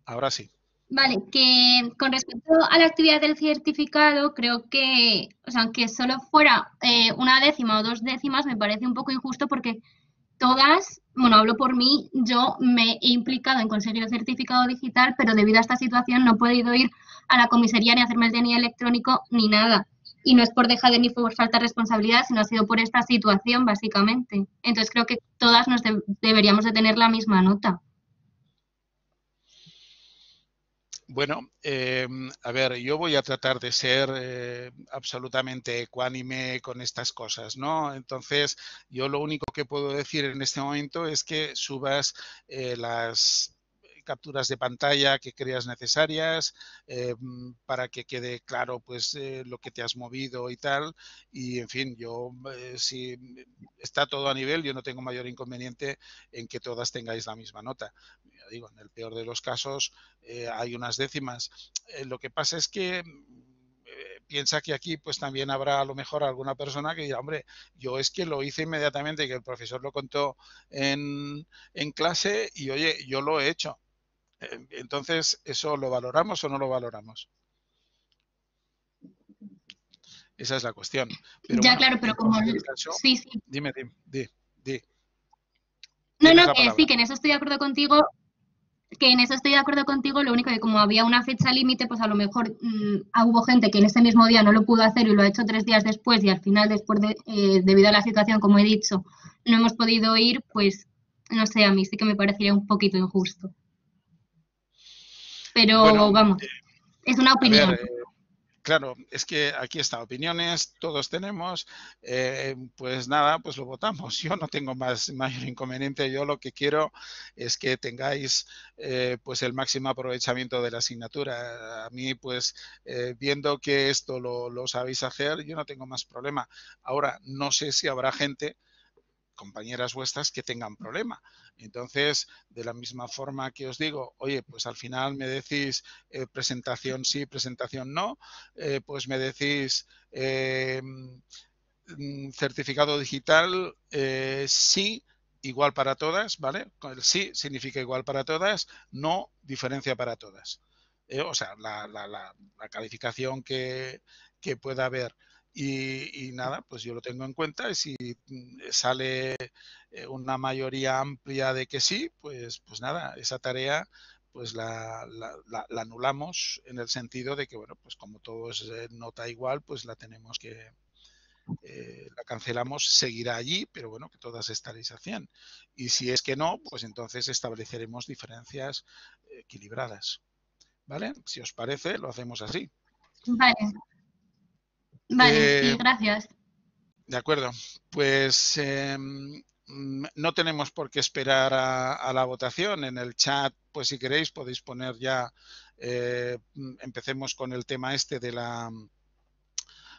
Ahora sí. Vale, que con respecto a la actividad del certificado, creo que, o sea, aunque solo fuera eh, una décima o dos décimas, me parece un poco injusto porque todas, bueno, hablo por mí, yo me he implicado en conseguir el certificado digital, pero debido a esta situación no he podido ir a la comisaría ni hacerme el DNI electrónico ni nada y no es por dejar de ni por falta de responsabilidad, sino ha sido por esta situación, básicamente. Entonces creo que todas nos deberíamos de tener la misma nota. Bueno, eh, a ver, yo voy a tratar de ser eh, absolutamente ecuánime con estas cosas, ¿no? Entonces, yo lo único que puedo decir en este momento es que subas eh, las capturas de pantalla que creas necesarias eh, mm, para que quede claro pues eh, lo que te has movido y tal. Y en fin, yo eh, si mm, está todo a nivel, yo no tengo mayor inconveniente en que todas tengáis la misma nota. digo, en el peor de los casos hay unas décimas. lo que pasa es que mm, piensa que aquí pues también habrá a lo mejor alguna persona que diga, hombre, yo es que lo hice inmediatamente que el profesor lo contó en, en clase y oye, yo lo he hecho. Eh, entonces, ¿eso lo valoramos o no lo valoramos? Esa es la cuestión. ya, claro, pero como... sí, sí. Dime, dime, No, no, que sí, que en eso estoy de acuerdo contigo. Que en eso estoy de acuerdo contigo, lo único que como había una fecha límite, pues a lo mejor mm, hubo gente que en ese mismo día no lo pudo hacer y lo ha hecho tres días después y al final, después de, eh, debido a la situación, como he dicho, no hemos podido ir, pues no sé, a mí sí que me parecería un poquito injusto pero vamos, eh, es una opinión. Eh, claro, es que aquí está, opiniones, todos tenemos, eh, pues nada, pues lo votamos. Yo no tengo más mayor inconveniente, yo lo que quiero es que tengáis pues el máximo aprovechamiento de la asignatura. A mí, pues viendo que esto lo, lo sabéis hacer, yo no tengo más problema. Ahora, no sé si habrá gente compañeras vuestras que tengan problema. Entonces, de la misma forma que os digo, oye, pues al final me decís eh, presentación sí, presentación no, eh, pues me decís eh, mm, certificado digital sí, igual para todas, ¿vale? El sí significa igual para todas, no, diferencia para todas. o sea, la, la, la, la calificación que, que pueda haber. Y, nada, pues yo lo tengo en cuenta y si mm, eh, sale eh, una mayoría amplia de que sí, pues, pues nada, esa tarea pues la, anulamos en el sentido de que, bueno, pues como todo es eh, nota igual, pues la tenemos que, eh, la cancelamos, seguirá allí, pero bueno, que todas estaréis a Y si es que no, pues entonces estableceremos diferencias equilibradas. ¿Vale? Si os parece, lo hacemos así. Vale. Vale, eh, gracias. De acuerdo. Pues em, no tenemos por qué esperar a, la votación. En el chat, pues si queréis, podéis poner ya, eh, empecemos con el tema este de la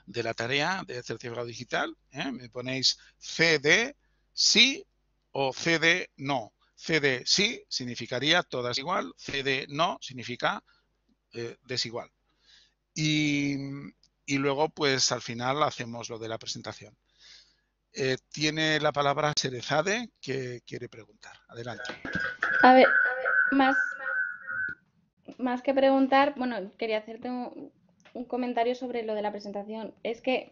de la tarea de certificado digital. ¿eh? Me ponéis CD sí o CD no. CD sí significaría todas igual, CD no significa desigual. Y, y luego pues al final hacemos lo de la presentación. Eh, tiene la palabra Serezade que quiere preguntar. Adelante. A ver, más, más que preguntar, bueno, quería hacerte un, comentario sobre lo de la presentación. Es que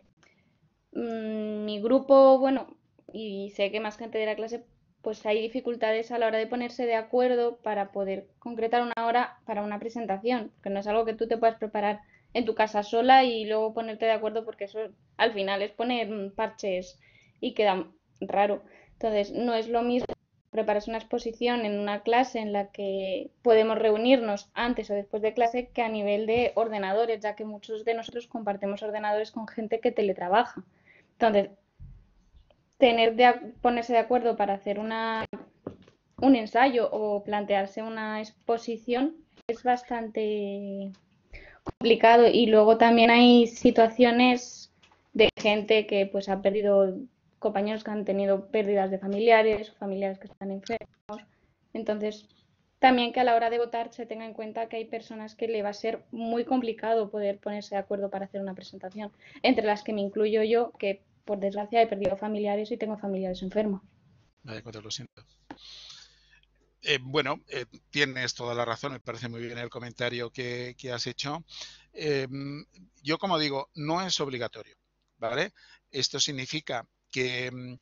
mm, mi grupo, bueno, y sé que más gente de la clase, pues hay dificultades a la hora de ponerse de acuerdo para poder concretar una hora para una presentación, que no es algo que tú te puedas preparar en tu casa sola y luego ponerte de acuerdo porque eso al final es poner parches y queda raro. Entonces, no es lo mismo preparas una exposición en una clase en la que podemos reunirnos antes o después de clase que a nivel de ordenadores, ya que muchos de nosotros compartimos ordenadores con gente que teletrabaja. Entonces, tener de ponerse de acuerdo para hacer una un ensayo o plantearse una exposición es bastante complicado y luego también hay situaciones de gente que pues ha perdido compañeros que han tenido pérdidas de familiares o familiares que están enfermos. Entonces, también que a la hora de votar se tenga en cuenta que hay personas que le va a ser muy complicado poder ponerse de acuerdo para hacer una presentación, entre las que me incluyo yo, que por desgracia he perdido familiares y tengo familiares enfermos. Vale, lo siento. Eh, bueno, eh, tienes toda la razón, me parece muy bien el comentario que, has hecho. Eh, yo, como digo, no es obligatorio, ¿vale? Esto significa que mm,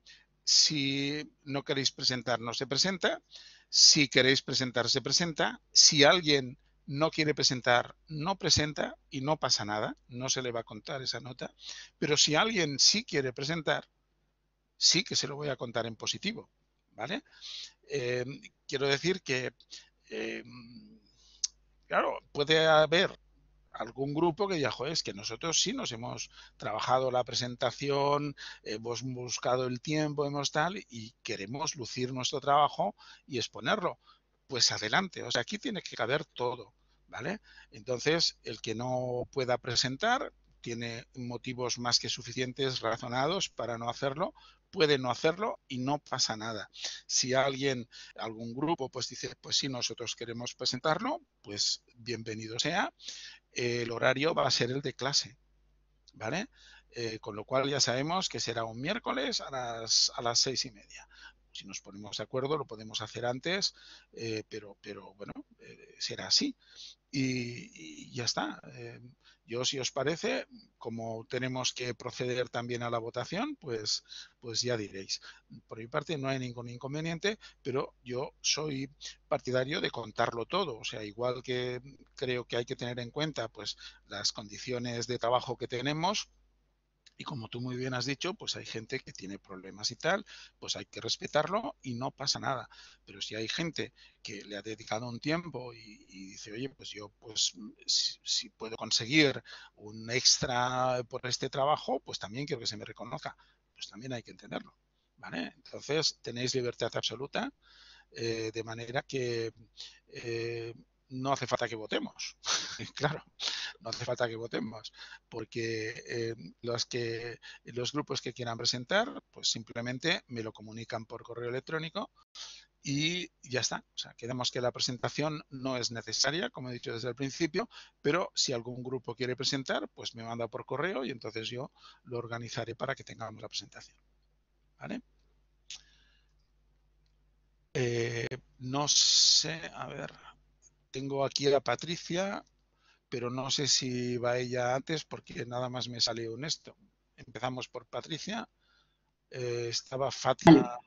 si no queréis presentar, no se presenta. Si queréis presentar, se presenta. Si alguien no quiere presentar, no presenta y no pasa nada, no se le va a contar esa nota. Pero si alguien sí quiere presentar, sí que se lo voy a contar en positivo, ¿vale? quiero decir que, eh, claro, puede haber algún grupo que diga, joder, es que nosotros sí nos hemos trabajado la presentación, hemos buscado el tiempo, hemos tal, y queremos lucir nuestro trabajo y exponerlo. Pues adelante, o sea, aquí tiene que caber todo, ¿vale? Entonces, el que no pueda presentar tiene motivos más que suficientes, razonados, para no hacerlo, puede no hacerlo y no pasa nada. Si alguien, algún grupo, pues dice, pues sí, nosotros queremos presentarlo, pues bienvenido sea. El horario va a ser el de clase, ¿vale? Eh, con lo cual ya sabemos que será un miércoles a las, seis y media si nos ponemos de acuerdo lo podemos hacer antes, eh, pero, pero bueno, eh, será así. Y, ya está. Yo, si os parece, como tenemos que proceder también a la votación, pues, pues ya diréis. Por mi parte no hay ningún inconveniente, pero yo soy partidario de contarlo todo. O sea, igual que creo que hay que tener en cuenta pues las condiciones de trabajo que tenemos, y como tú muy bien has dicho, pues hay gente que tiene problemas y tal, pues hay que respetarlo y no pasa nada. Pero si hay gente que le ha dedicado un tiempo y, dice, oye, pues yo, pues si, puedo conseguir un extra por este trabajo, pues también quiero que se me reconozca. Pues también hay que entenderlo. ¿Vale? Entonces tenéis libertad absoluta, eh, de manera que eh, no hace falta que votemos, claro, no hace falta que votemos, porque eh, los, que, los grupos que quieran presentar, pues simplemente me lo comunican por correo electrónico y ya está. O sea, que la presentación no es necesaria, como he dicho desde el principio, pero si algún grupo quiere presentar, pues me manda por correo y entonces yo lo organizaré para que tengamos la presentación. Eh, no sé, a ver, tengo aquí a Patricia, pero no sé si va ella antes porque nada más me salió honesto. Empezamos por Patricia. Eh, estaba Fátima.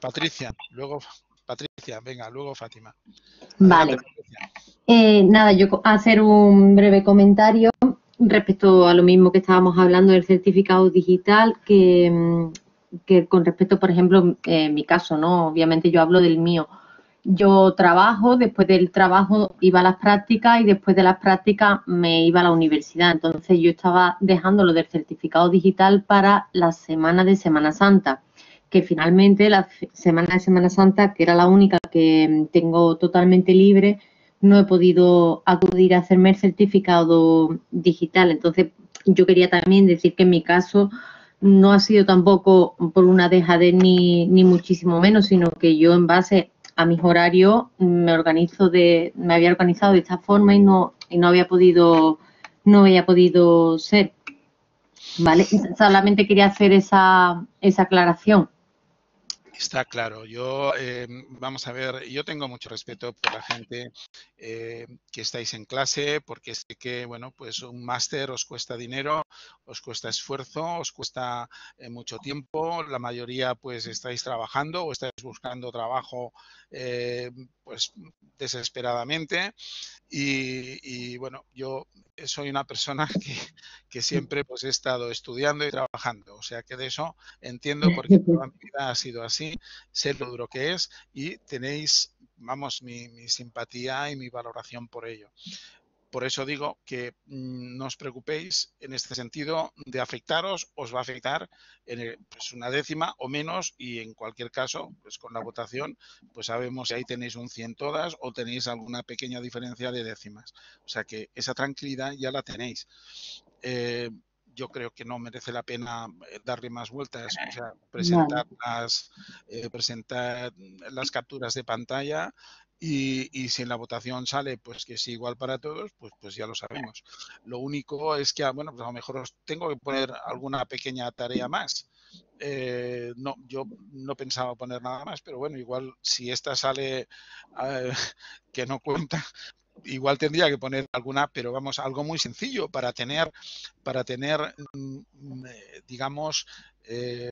Patricia, luego Patricia, venga, luego Fátima. vale. Eh, nada, yo hacer un breve comentario respecto a lo mismo que estábamos hablando del certificado digital, que, mm, que con respecto, por ejemplo, en mi caso, ¿no? Obviamente yo hablo del mío yo trabajo, después del trabajo iba a las prácticas y después de las prácticas me iba a la universidad. Entonces yo estaba dejando lo del certificado digital para la semana de Semana Santa, que finalmente la semana de Semana Santa, que era la única que mm, tengo totalmente libre, no he podido acudir a hacerme el certificado digital. Entonces yo quería también decir que en mi caso no ha sido tampoco por una dejadez ni, ni muchísimo menos, sino que yo en base a mis horarios me organizo de, me había organizado de esta forma y no, y no había podido, no había podido ser. ¿Vale? Solamente quería hacer esa, esa aclaración. Está claro. Yo, em, vamos a ver, yo tengo mucho respeto por la gente eh, que estáis en clase, porque sé que, bueno, pues un máster os cuesta dinero, os cuesta esfuerzo, os cuesta eh, mucho tiempo, la mayoría pues estáis trabajando o estáis buscando trabajo eh, pues desesperadamente y, bueno, yo soy una persona que, que, siempre pues he estado estudiando y trabajando, o sea que de eso entiendo por toda mi vida ha sido así, sé lo duro que es y tenéis, vamos, mi, mi simpatía y mi valoración por ello. Por eso digo que mm, no os preocupéis en este sentido de afectaros, os va a afectar en pues, una décima o menos y en cualquier caso, pues con la votación, pues sabemos si ahí tenéis un 100 todas o tenéis alguna pequeña diferencia de décimas. O sea que esa tranquilidad ya la tenéis. Eh, yo creo que no merece la pena eh, darle más vueltas, o presentar, las, eh, presentar las capturas de pantalla, y, si en la votación sale pues que es igual para todos, pues, pues ya lo sabemos. Lo único es que, ah, bueno, pues a lo mejor os tengo que poner alguna pequeña tarea más. Eh, no, yo no pensaba poner nada más, pero bueno, igual si esta sale eh, que no cuenta, igual tendría que poner alguna, pero vamos, algo muy sencillo para tener, para tener, mm, mm, eh, digamos, eh,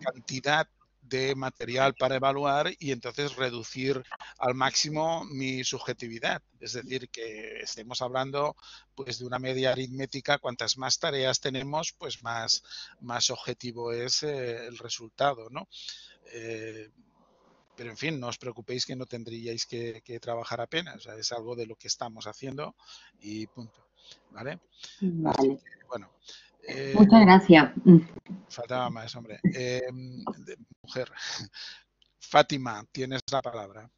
cantidad de material para evaluar y entonces reducir al máximo mi subjetividad. Es decir, que estemos hablando pues, de una media aritmética, cuantas más tareas tenemos, pues más, más objetivo es eh, el resultado. ¿no? Eh, pero en fin, no os preocupéis que no tendríais que, trabajar apenas, es algo de lo que estamos haciendo y punto. ¿Vale? vale. bueno, eh, Muchas gracias. Mm. Faltaba más, hombre. Em, mujer, Fátima, tienes la palabra.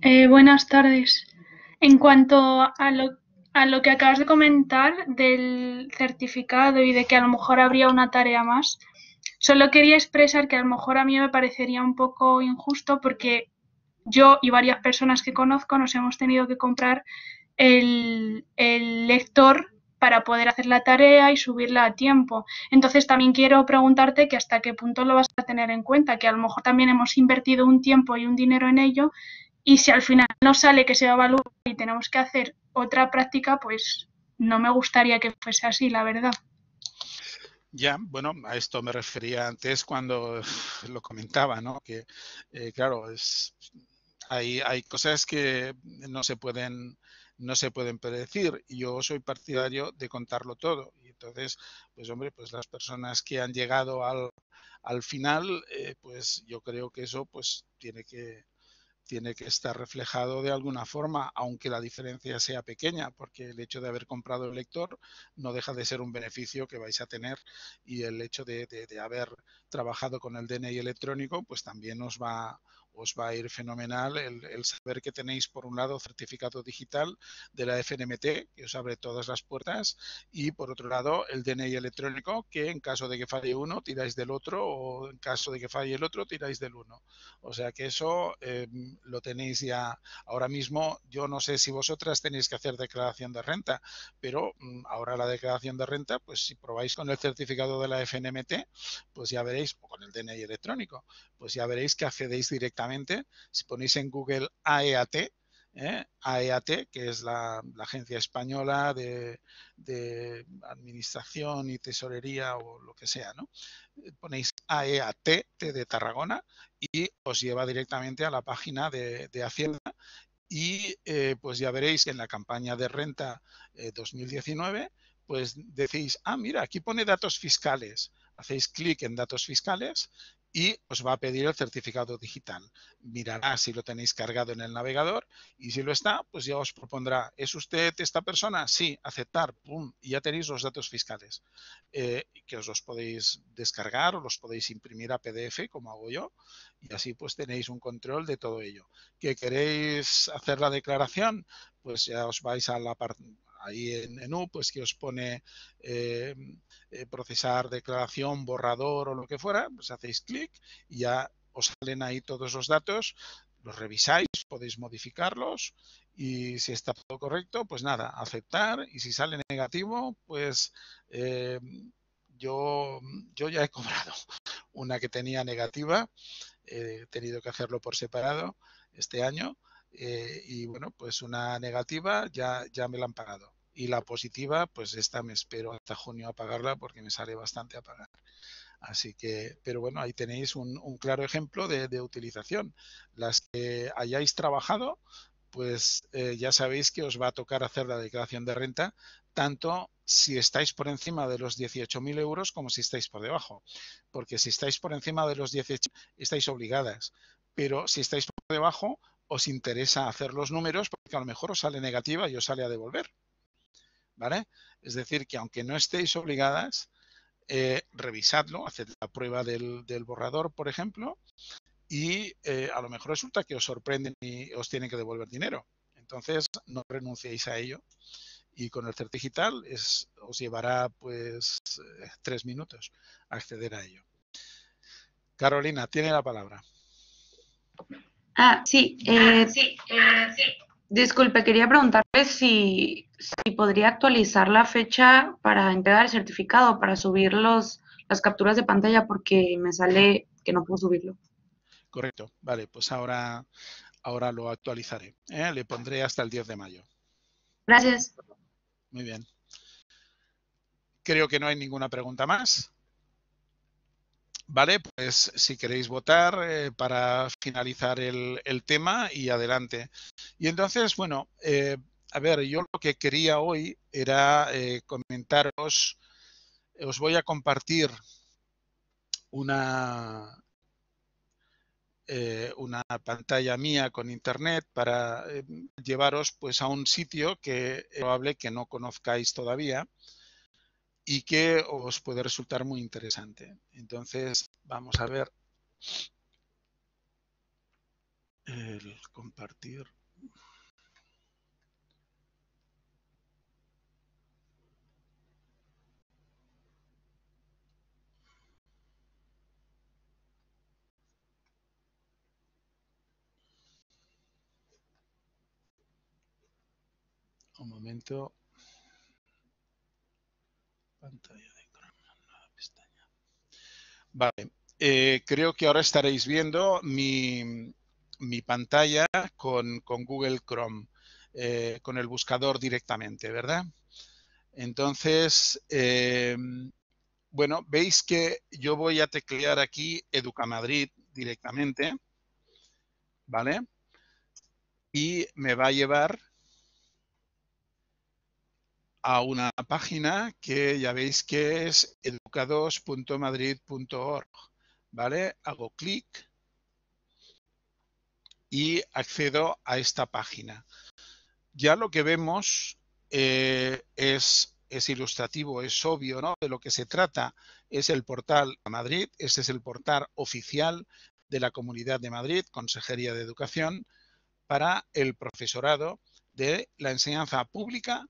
Eh, buenas tardes. En cuanto a lo, que acabas de comentar del certificado y de que a lo mejor habría una tarea más, solo quería expresar que a lo mejor a mí me parecería un poco injusto porque yo y varias personas que conozco nos hemos tenido que comprar el, el lector para poder hacer la tarea y subirla a tiempo. Entonces también quiero preguntarte que hasta qué punto lo vas a tener en cuenta, que a lo mejor también hemos invertido un tiempo y un dinero en ello y si al final no sale que se evaluar y tenemos que hacer otra práctica, pues no me gustaría que fuese así, la verdad. Ya, bueno, a esto me refería antes cuando lo comentaba, ¿no? Que eh, claro, es, hay, cosas que no se pueden no se pueden predecir. Y yo soy partidario de contarlo todo. Y entonces, pues hombre, pues las personas que han llegado al, final, eh, pues yo creo que eso pues tiene que, tiene que estar reflejado de alguna forma, aunque la diferencia sea pequeña, porque el hecho de haber comprado el lector no deja de ser un beneficio que vais a tener y el hecho de, de, haber trabajado con el DNI electrónico, pues también os va, os va a ir fenomenal el, saber que tenéis, por un lado, certificado digital de la FNMT, que os abre todas las puertas, y por otro lado, el DNI electrónico, que en caso de que falle uno, tiráis del otro, o en caso de que falle el otro, tiráis del uno. O sea que eso em, lo tenéis ya ahora mismo. Yo no sé si vosotras tenéis que hacer declaración de renta, pero mm, ahora la declaración de renta, pues si probáis con el certificado de la FNMT, pues ya veréis, con el DNI electrónico, pues ya veréis que accedéis directamente. Si ponéis en Google AEAT, ¿eh? AEAT, que es la, agencia española de, administración y tesorería o lo que sea, ¿no? Ponéis AEAT de Tarragona y os lleva directamente a la página de, Hacienda y eh, pues ya veréis que en la campaña de renta 2019 eh, pues decís, ah, mira, aquí pone datos fiscales. Hacéis clic en datos fiscales y os va a pedir el certificado digital. Mirará si lo tenéis cargado en el navegador y si lo está, pues ya os propondrá, ¿es usted esta persona? Sí, aceptar, pum, y ya tenéis los datos fiscales eh, que os los podéis descargar o los podéis imprimir a PDF, como hago yo, y así pues tenéis un control de todo ello. ¿Que queréis hacer la declaración? Pues ya os vais a la parte ahí en, pues que os pone eh, eh, procesar declaración, borrador o lo que fuera, pues hacéis clic y ya os salen ahí todos los datos, los revisáis, podéis modificarlos y si está todo correcto, pues nada, aceptar y si sale negativo, pues eh, yo, yo ya he cobrado una que tenía negativa, he tenido que hacerlo por separado este año y bueno, pues una negativa ya, ya me la han pagado. Y la positiva, pues esta me espero hasta junio a pagarla porque me sale bastante a pagar. Así que, pero bueno, ahí tenéis un, claro ejemplo de, utilización. Las que hayáis trabajado, pues eh, ya sabéis que os va a tocar hacer la declaración de renta, tanto si estáis por encima de los 18.000 euros como si estáis por debajo. Porque si estáis por encima de los 18, estáis obligadas. Pero si estáis por debajo, os interesa hacer los números porque a lo mejor os sale negativa y os sale a devolver. Es decir, que aunque no estéis obligadas, eh, revisadlo, haced la prueba del, borrador, por ejemplo, y eh, a lo mejor resulta que os sorprenden y os tienen que devolver dinero. Entonces, no renunciéis a ello. Y con el CERT digital es, os llevará pues eh, tres minutos acceder a ello. Carolina, tiene la palabra. Ah, sí, ah, sí, sí. Disculpe, quería preguntarle si, podría actualizar la fecha para entregar el certificado, para subir los, las capturas de pantalla, porque me sale que no puedo subirlo. Correcto, vale, pues ahora, ahora lo actualizaré. ¿eh? Le pondré hasta el 10 de mayo. Gracias. Muy bien. Creo que no hay ninguna pregunta más. Vale, pues si queréis votar eh, para finalizar el, tema y adelante. Y entonces, bueno, eh, a ver, yo lo que quería hoy era eh, comentaros, os voy a compartir una, una pantalla mía con internet para llevaros pues a un sitio que es probable que no conozcáis todavía y que os puede resultar muy interesante. Entonces, vamos a ver el compartir. Un momento pantalla de Chrome, nueva pestaña. Vale, eh, creo que ahora estaréis viendo mi, pantalla con, Google Chrome, eh, con el buscador directamente, ¿verdad? Entonces, eh, bueno, veis que yo voy a teclear aquí Educamadrid directamente, ¿vale? Y me va a llevar a una página que ya veis que es educados.madrid.org, ¿vale? Hago clic y accedo a esta página. Ya lo que vemos eh, es, es ilustrativo, es obvio, ¿no? De lo que se trata es el portal a Madrid, este es el portal oficial de la Comunidad de Madrid, Consejería de Educación, para el profesorado de la enseñanza pública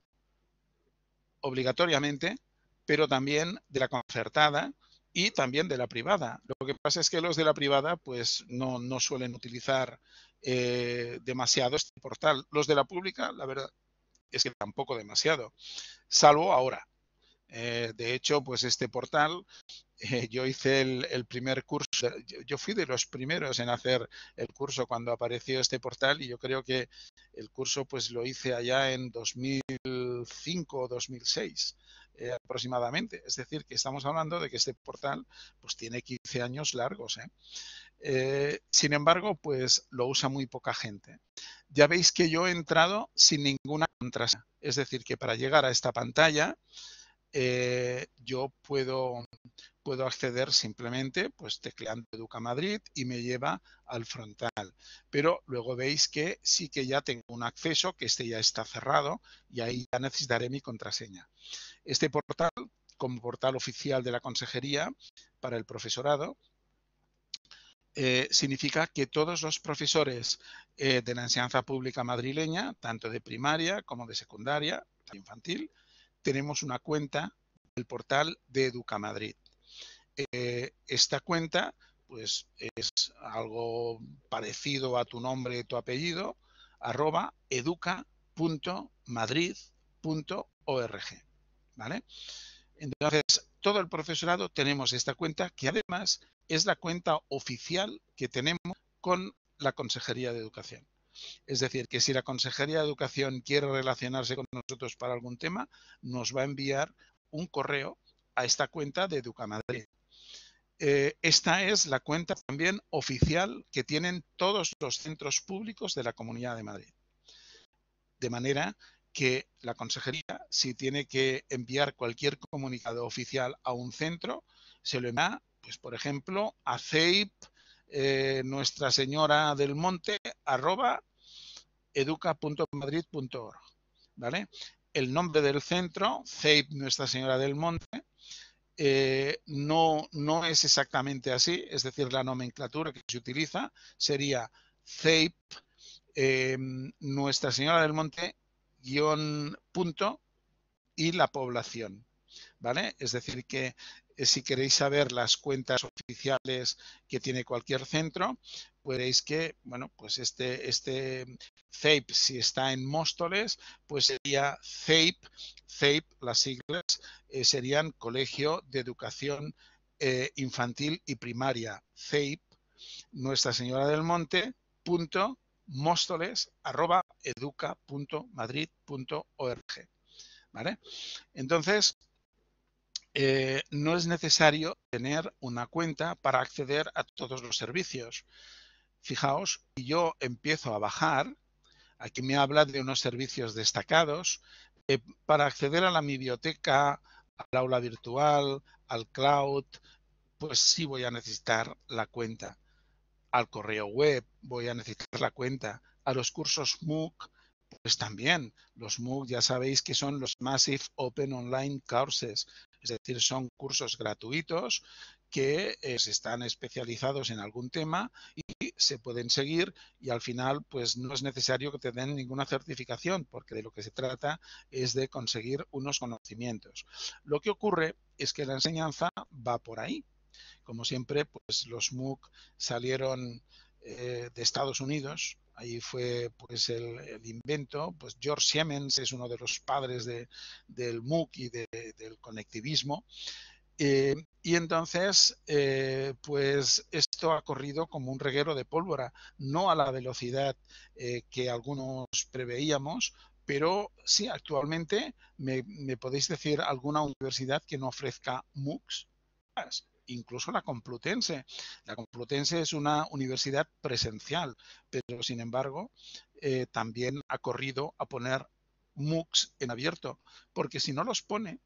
obligatoriamente, pero también de la concertada y también de la privada. Lo que pasa es que los de la privada pues no, no suelen utilizar eh, demasiado este portal. Los de la pública, la verdad es que tampoco demasiado, salvo ahora. Eh, de hecho, pues este portal, eh, yo hice el, primer curso, yo, fui de los primeros en hacer el curso cuando apareció este portal y yo creo que el curso pues lo hice allá en 2005 o 2006 eh, aproximadamente. Es decir, que estamos hablando de que este portal pues tiene 15 años largos. sin embargo, pues lo usa muy poca gente. Ya veis que yo he entrado sin ninguna contraseña. Es decir, que para llegar a esta pantalla, eh, yo puedo, acceder simplemente pues tecleando Educa Madrid y me lleva al frontal. Pero luego veis que sí que ya tengo un acceso, que este ya está cerrado y ahí ya necesitaré mi contraseña. Este portal, como portal oficial de la consejería para el profesorado, eh, significa que todos los profesores eh, de la enseñanza pública madrileña, tanto de primaria como de secundaria, infantil, tenemos una cuenta del portal de EducaMadrid. Eh, esta cuenta pues es algo parecido a tu nombre, tu apellido, arroba educa.madrid.org. ¿Vale? Entonces, todo el profesorado tenemos esta cuenta que además es la cuenta oficial que tenemos con la Consejería de Educación. Es decir, que si la Consejería de Educación quiere relacionarse con nosotros para algún tema, nos va a enviar un correo a esta cuenta de Educamadrid. Eh, esta es la cuenta también oficial que tienen todos los centros públicos de la Comunidad de Madrid. De manera que la consejería, si tiene que enviar cualquier comunicado oficial a un centro, se lo envía, pues, por ejemplo, a CEIP, eh, nuestra señora del monte arroba educa.madrid.org. ¿Vale? El nombre del centro, CEIP Nuestra Señora del Monte, eh, no, no es exactamente así, es decir, la nomenclatura que se utiliza sería CEIP eh, Nuestra Señora del Monte guión punto y la población. ¿Vale? Es decir, que eh, si queréis saber las cuentas oficiales que tiene cualquier centro, veréis que, bueno, pues este, este CEIP, e, si está en Móstoles, pues sería CEIP, e, CEIP, e, las siglas, eh, serían Colegio de Educación eh, Infantil y Primaria, CEIP, Nuestra Señora del Monte, punto, móstoles, arroba, educa .madrid .org, ¿Vale? Entonces, eh, no es necesario tener una cuenta para acceder a todos los servicios. Fijaos, si yo empiezo a bajar, aquí me habla de unos servicios destacados, eh, para acceder a la biblioteca, al aula virtual, al cloud, pues sí voy a necesitar la cuenta. Al correo web voy a necesitar la cuenta. A los cursos MOOC pues también los MOOC ya sabéis que son los Massive Open Online Courses, es decir, son cursos gratuitos que eh, están especializados en algún tema y se pueden seguir y al final pues no es necesario que te den ninguna certificación porque de lo que se trata es de conseguir unos conocimientos. Lo que ocurre es que la enseñanza va por ahí. Como siempre, pues los MOOC salieron eh, de Estados Unidos, Ahí fue pues el, invento, pues George Siemens es uno de los padres del MOOC y del conectivismo. Eh, y entonces, eh, pues esto ha corrido como un reguero de pólvora, no a la velocidad eh, que algunos preveíamos, pero sí, actualmente me, me podéis decir alguna universidad que no ofrezca MOOCs incluso la Complutense. La Complutense es una universidad presencial, pero sin embargo eh, también ha corrido a poner MOOCs en abierto, porque si no los pone,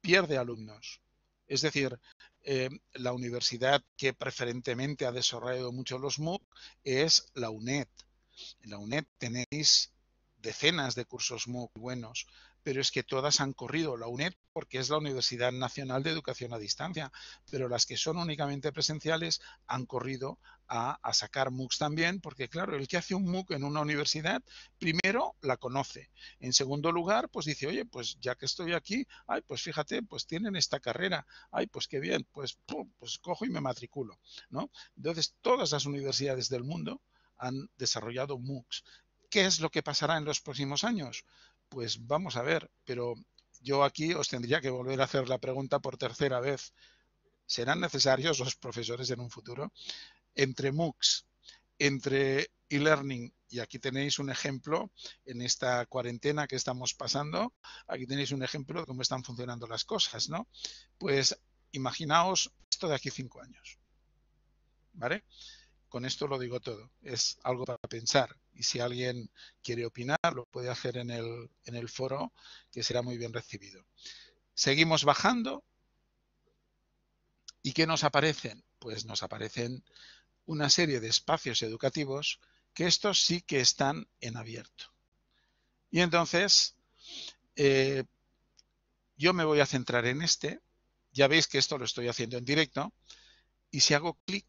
pierde alumnos. Es decir, eh, la universidad que preferentemente ha desarrollado mucho los MOOC es la UNED. En la UNED tenéis decenas de cursos MOOC buenos, pero es que todas han corrido la UNED porque es la Universidad Nacional de Educación a Distancia, pero las que son únicamente presenciales han corrido a, sacar MOOCs también, porque claro, el que hace un MOOC en una universidad, primero la conoce, en segundo lugar, pues dice, oye, pues ya que estoy aquí, ay, pues fíjate, pues tienen esta carrera, ay, pues qué bien, pues, pues cojo y me matriculo, ¿no? Entonces, todas las universidades del mundo han desarrollado MOOCs. ¿Qué es lo que pasará en los próximos años? Pues vamos a ver, pero yo aquí os tendría que volver a hacer la pregunta por tercera vez. ¿Serán necesarios los profesores en un futuro? Entre MOOCs, entre e-learning, y aquí tenéis un ejemplo en esta cuarentena que estamos pasando, aquí tenéis un ejemplo de cómo están funcionando las cosas, ¿no? Pues imaginaos esto de aquí cinco años, ¿vale? Con esto lo digo todo, es algo para pensar y si alguien quiere opinar, lo puede hacer en el, foro, que será muy bien recibido. Seguimos bajando. ¿Y qué nos aparecen? Pues nos aparecen una serie de espacios educativos que estos sí que están en abierto. Y entonces, eh, yo me voy a centrar en este. Ya veis que esto lo estoy haciendo en directo. Y si hago clic,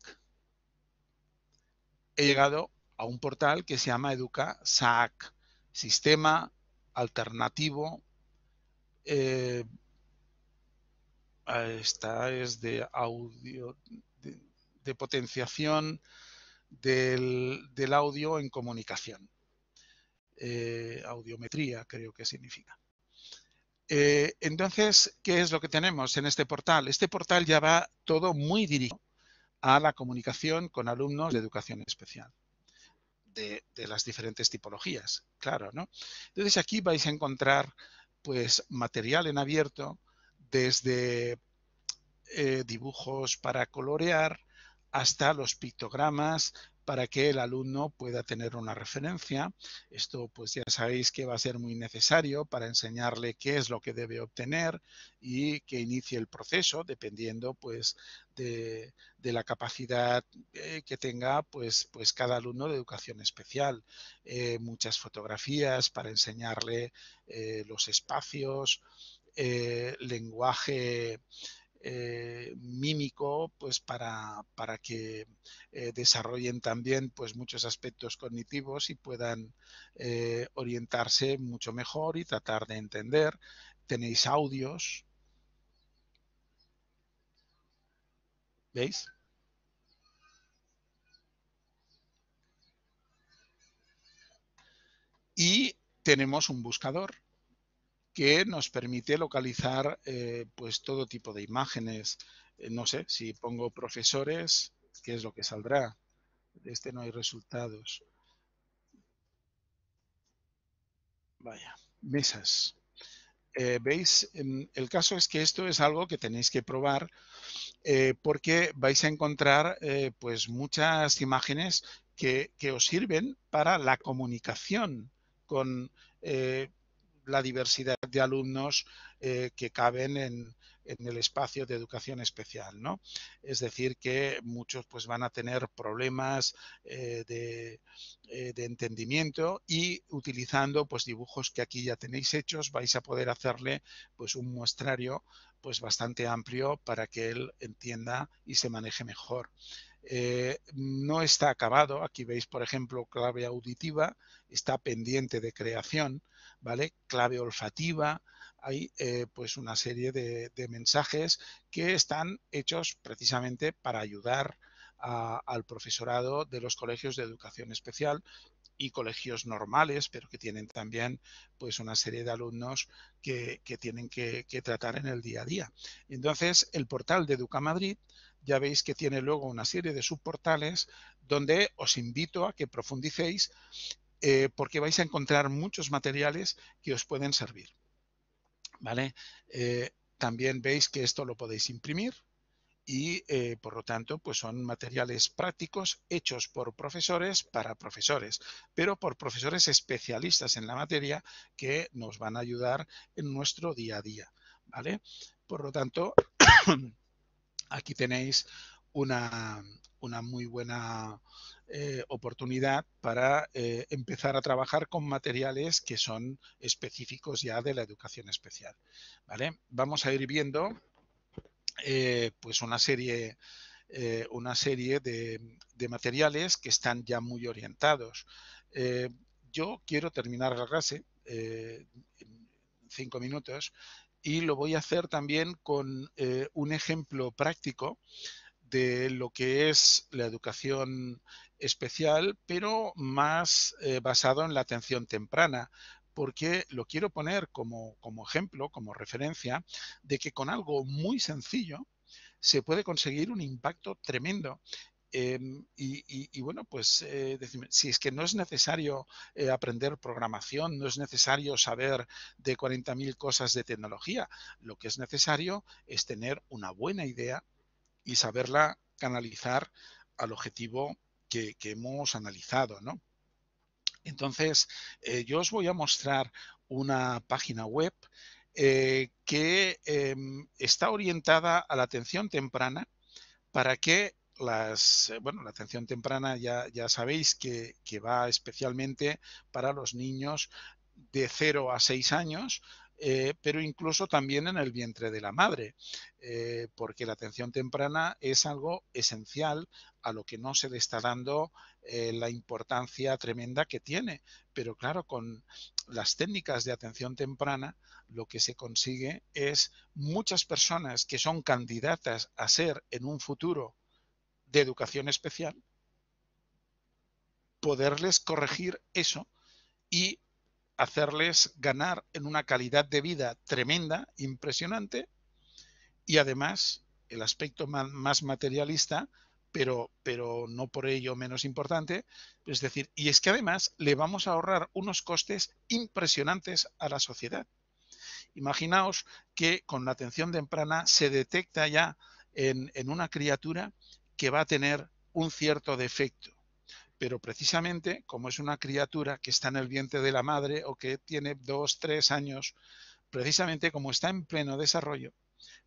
he llegado a un portal que se llama educa SAC Sistema Alternativo. Eh, esta es de potenciación del, audio en comunicación. Eh, audiometría creo que significa. Eh, entonces, ¿qué es lo que tenemos en este portal? Este portal ya va todo muy dirigido a la comunicación con alumnos de educación especial de, las diferentes tipologías, claro, ¿no? Entonces aquí vais a encontrar pues material en abierto desde eh, dibujos para colorear hasta los pictogramas, para que el alumno pueda tener una referencia. Esto pues ya sabéis que va a ser muy necesario para enseñarle qué es lo que debe obtener y que inicie el proceso dependiendo pues de, la capacidad eh, que tenga pues, pues cada alumno de educación especial. Eh, muchas fotografías para enseñarle eh, los espacios, lenguaje eh, mímico, pues para, que eh, desarrollen también pues muchos aspectos cognitivos y puedan eh, orientarse mucho mejor y tratar de entender. Tenéis audios. ¿Veis? Y tenemos un buscador que nos permite localizar eh, pues todo tipo de imágenes. Eh, no sé, si pongo profesores, ¿qué es lo que saldrá? De este no hay resultados. Vaya, mesas. Eh, ¿Veis? El caso es que esto es algo que tenéis que probar porque vais a encontrar pues muchas imágenes que, que, os sirven para la comunicación con la diversidad de alumnos eh, que caben en, el espacio de educación especial, ¿no? Es decir, que muchos pues van a tener problemas eh, eh, de, entendimiento y utilizando pues dibujos que aquí ya tenéis hechos vais a poder hacerle pues un muestrario pues bastante amplio para que él entienda y se maneje mejor. no está acabado. Aquí veis, por ejemplo, clave auditiva, está pendiente de creación. Clave olfativa, hay eh, pues una serie de, mensajes que están hechos precisamente para ayudar al profesorado de los colegios de educación especial y colegios normales, pero que tienen también pues una serie de alumnos que, tienen que, que, tratar en el día a día. Entonces, el portal de Educa Madrid ya veis que tiene luego una serie de subportales donde os invito a que profundicéis eh, porque vais a encontrar muchos materiales que os pueden servir. ¿Vale? Eh, también veis que esto lo podéis imprimir y eh, por lo tanto pues son materiales prácticos hechos por profesores para profesores, pero por profesores especialistas en la materia que nos van a ayudar en nuestro día a día. ¿Vale? Por lo tanto, aquí tenéis una, una muy buena eh, oportunidad para eh, empezar a trabajar con materiales que son específicos ya de la educación especial. ¿vale? Vamos a ir viendo eh, pues una serie, una serie de, de, materiales que están ya muy orientados. yo quiero terminar la clase en cinco minutos y lo voy a hacer también con un ejemplo práctico de lo que es la educación especial, pero más eh, basado en la atención temprana, porque lo quiero poner como, ejemplo, como referencia, de que con algo muy sencillo se puede conseguir un impacto tremendo em, y, bueno, pues eh, si es que no es necesario eh, aprender programación, no es necesario saber de 40.000 cosas de tecnología, lo que es necesario es tener una buena idea y saberla canalizar al objetivo que, hemos analizado, ¿no? Entonces, eh, yo os voy a mostrar una página web eh, que em, está orientada a la atención temprana para que las, eh, bueno, la atención temprana ya, ya sabéis que, que va especialmente para los niños de 0 a 6 años, eh, pero incluso también en el vientre de la madre, eh, porque la atención temprana es algo esencial a lo que no se le está dando eh, la importancia tremenda que tiene. Pero claro, con las técnicas de atención temprana, lo que se consigue es muchas personas que son candidatas a ser en un futuro de educación especial, poderles corregir eso y hacerles ganar en una calidad de vida tremenda, impresionante, y además el aspecto más materialista, pero, pero no por ello menos importante, es decir, y es que además le vamos a ahorrar unos costes impresionantes a la sociedad. Imaginaos que con la atención temprana se detecta ya en una criatura que va a tener un cierto defecto pero precisamente como es una criatura que está en el vientre de la madre o que tiene dos, tres años, precisamente como está en pleno desarrollo,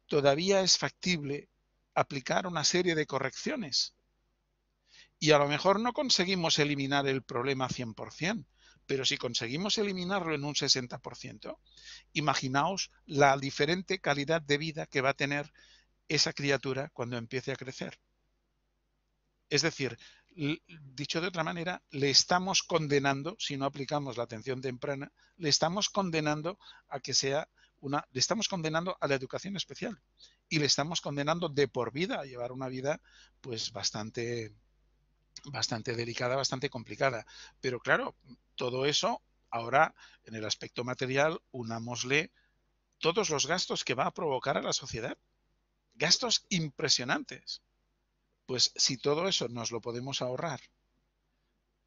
todavía es factible aplicar una serie de correcciones. Y a lo mejor no conseguimos eliminar el problema 100%, pero si conseguimos eliminarlo en un 60%, imaginaos la diferente calidad de vida que va a tener esa criatura cuando empiece a crecer. Es decir, dicho de otra manera, le estamos condenando, si no aplicamos la atención temprana, le estamos condenando a que sea una, le estamos condenando a la educación especial y le estamos condenando de por vida a llevar una vida pues bastante, bastante delicada, bastante complicada. Pero claro, todo eso ahora en el aspecto material unámosle todos los gastos que va a provocar a la sociedad. Gastos impresionantes. Pues si todo eso nos lo podemos ahorrar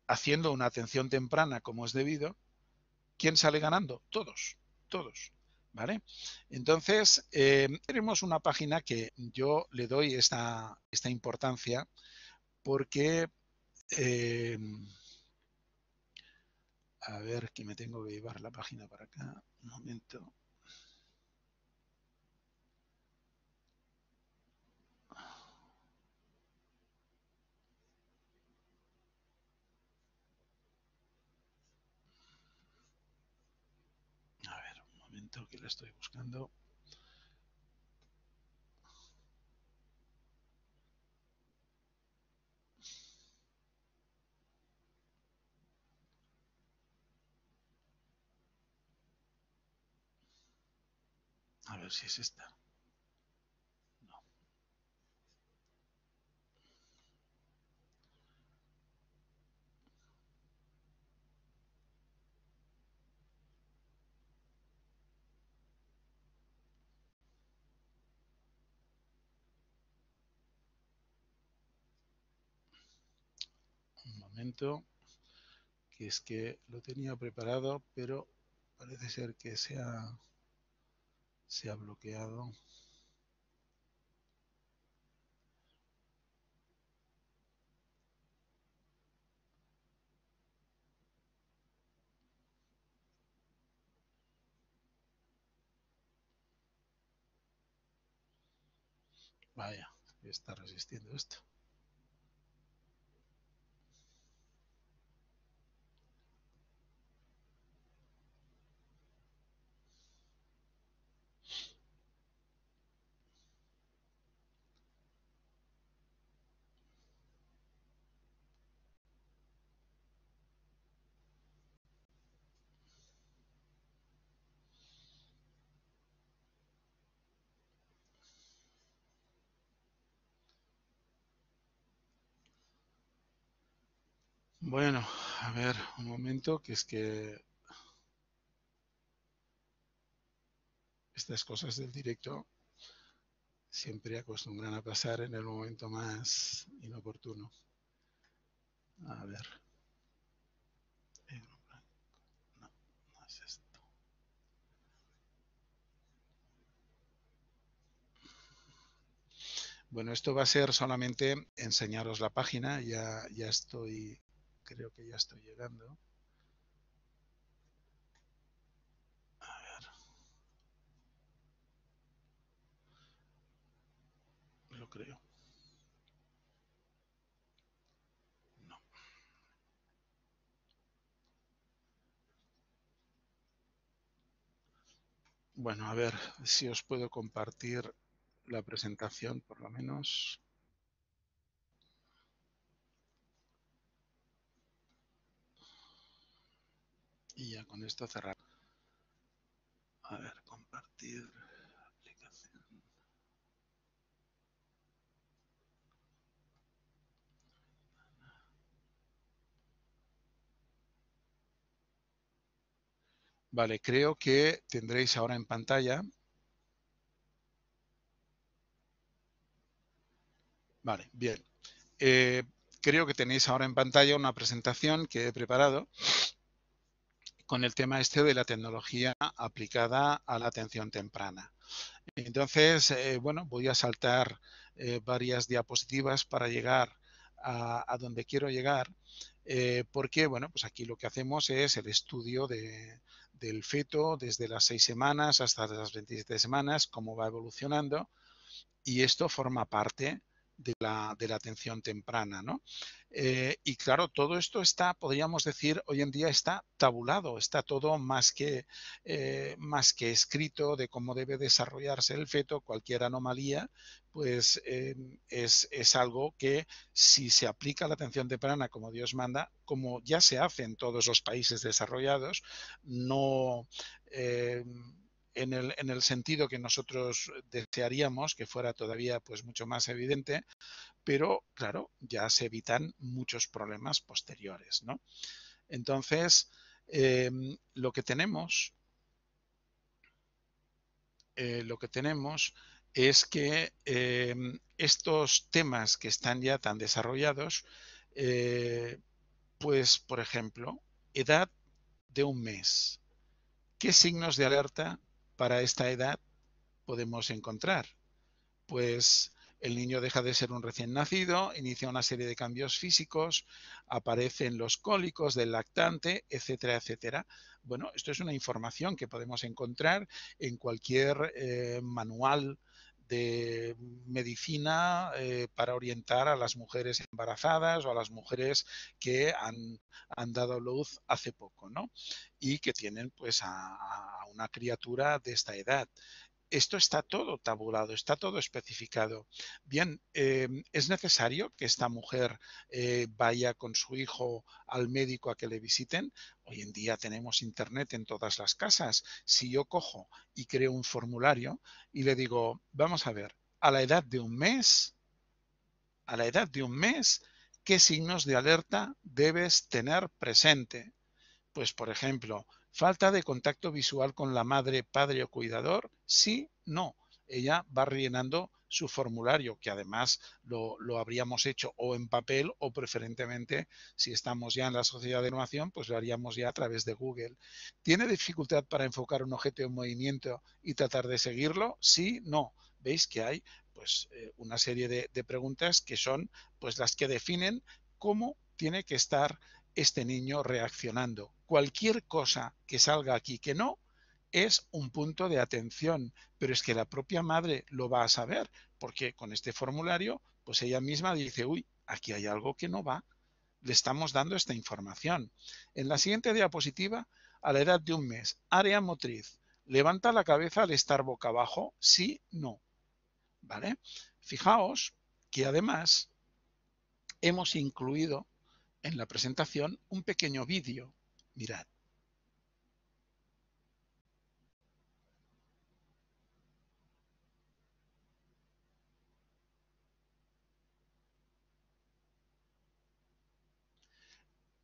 haciendo una atención temprana como es debido, ¿quién sale ganando? Todos, todos. ¿Vale? Entonces, eh, tenemos una página que yo le doy esta, importancia porque... Eh, a ver, que me tengo que llevar la página para acá. Un momento. que la estoy buscando. A ver si es esta. que es que lo tenía preparado, pero parece ser que se ha, se ha bloqueado. Vaya, está resistiendo esto. Bueno, a ver, un momento, que es que estas cosas del directo siempre acostumbran a pasar en el momento más inoportuno. A ver. Bueno, esto va a ser solamente enseñaros la página, ya, ya estoy creo que ya estoy llegando. A ver. Lo creo. No. Bueno, a ver si os puedo compartir la presentación, por lo menos. y ya con esto cerrar. A ver, compartir aplicación. Vale, creo que tendréis ahora en pantalla. Vale, bien. Eh, creo que tenéis ahora en pantalla una presentación que he preparado con el tema este de la tecnología aplicada a la atención temprana. Entonces, eh, bueno, voy a saltar eh, varias diapositivas para llegar a, donde quiero llegar, eh, porque, bueno, pues aquí lo que hacemos es el estudio del feto desde las seis semanas hasta las 27 semanas, cómo va evolucionando, y esto forma parte de la, atención temprana. ¿no? Eh, y claro, todo esto está, podríamos decir, hoy en día está tabulado, está todo más que, eh, más que escrito de cómo debe desarrollarse el feto, cualquier anomalía, pues eh, es, es, algo que si se aplica la atención temprana como Dios manda, como ya se hace en todos los países desarrollados, no en el, sentido que nosotros desearíamos que fuera todavía pues mucho más evidente, pero claro, ya se evitan muchos problemas posteriores, Entonces, em, lo que tenemos, eh, lo que tenemos es que em, estos temas que están ya tan desarrollados, eh, pues, por ejemplo, edad de un mes. ¿Qué signos de alerta para esta edad podemos encontrar? Pues el niño deja de ser un recién nacido, inicia una serie de cambios físicos, aparecen los cólicos del lactante, etcétera, etcétera. Bueno, esto es una información que podemos encontrar en cualquier eh, manual de medicina eh, para orientar a las mujeres embarazadas o a las mujeres que han, dado luz hace poco, ¿no? Y que tienen pues a una criatura de esta edad esto está todo tabulado, está todo especificado. Bien, em, ¿es necesario que esta mujer eh, vaya con su hijo al médico a que le visiten? Hoy en día tenemos internet en todas las casas. Si yo cojo y creo un formulario y le digo, vamos a ver, a la edad de un mes, a la edad de un mes, ¿qué signos de alerta debes tener presente? Pues, por ejemplo, Falta de contacto visual con la madre, padre o cuidador, sí, no. Ella va rellenando su formulario, que además lo, lo, habríamos hecho o en papel o preferentemente, si estamos ya en la sociedad de innovación, pues lo haríamos ya a través de Google. ¿Tiene dificultad para enfocar un objeto en movimiento y tratar de seguirlo? Sí, no. Veis que hay pues eh, una serie de, de, preguntas que son pues las que definen cómo tiene que estar este niño reaccionando cualquier cosa que salga aquí que no es un punto de atención, pero es que la propia madre lo va a saber, porque con este formulario, pues ella misma dice, uy, aquí hay algo que no va, le estamos dando esta información. En la siguiente diapositiva, a la edad de un mes, área motriz, levanta la cabeza al estar boca abajo, sí, no. ¿Vale? Fijaos que además hemos incluido en la presentación un pequeño vídeo Mirad.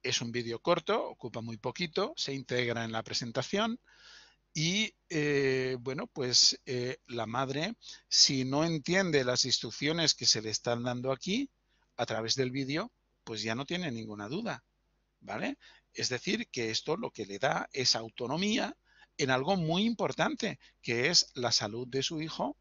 Es un vídeo corto, ocupa muy poquito, se integra en la presentación y, eh, bueno, pues eh, la madre, si no entiende las instrucciones que se le están dando aquí, a través del vídeo, pues ya no tiene ninguna duda, ¿vale? Es decir, que esto lo que le da es autonomía en algo muy importante, que es la salud de su hijo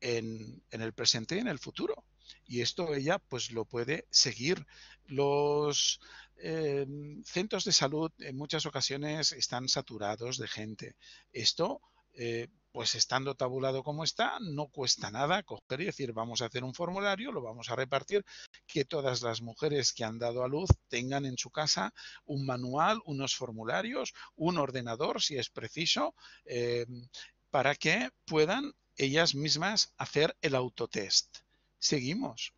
en, el presente y en el futuro. Y esto ella pues lo puede seguir. Los eh, centros de salud en muchas ocasiones están saturados de gente. Esto eh, pues estando tabulado como está, no cuesta nada coger y decir, vamos a hacer un formulario, lo vamos a repartir, que todas las mujeres que han dado a luz tengan en su casa un manual, unos formularios, un ordenador, si es preciso, eh, para que puedan ellas mismas hacer el autotest. Seguimos.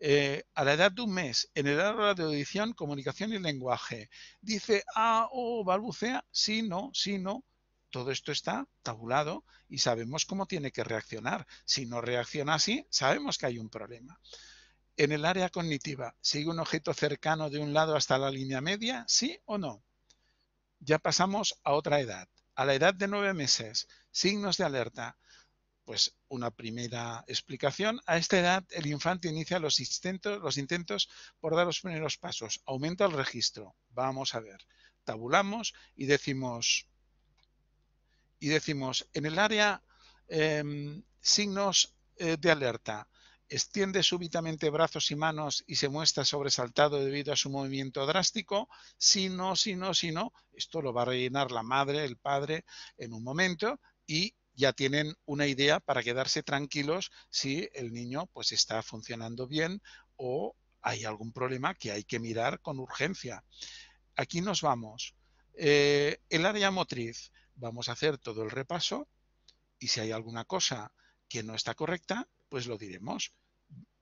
Eh, a la edad de un mes, en el área de audición, comunicación y lenguaje, dice, ah, oh, balbucea, sí, no, sí, no, todo esto está tabulado y sabemos cómo tiene que reaccionar. Si no reacciona así, sabemos que hay un problema. En el área cognitiva, ¿sigue un objeto cercano de un lado hasta la línea media? ¿Sí o no? Ya pasamos a otra edad. A la edad de nueve meses, signos de alerta. Pues una primera explicación. A esta edad el infante inicia los intentos, los intentos por dar los primeros pasos. Aumenta el registro. Vamos a ver. Tabulamos y decimos y decimos, en el área em, signos eh, de alerta, extiende súbitamente brazos y manos y se muestra sobresaltado debido a su movimiento drástico, si no, si no, si no, esto lo va a rellenar la madre, el padre en un momento y ya tienen una idea para quedarse tranquilos si el niño pues está funcionando bien o hay algún problema que hay que mirar con urgencia. Aquí nos vamos. Eh, el área motriz vamos a hacer todo el repaso y si hay alguna cosa que no está correcta, pues lo diremos.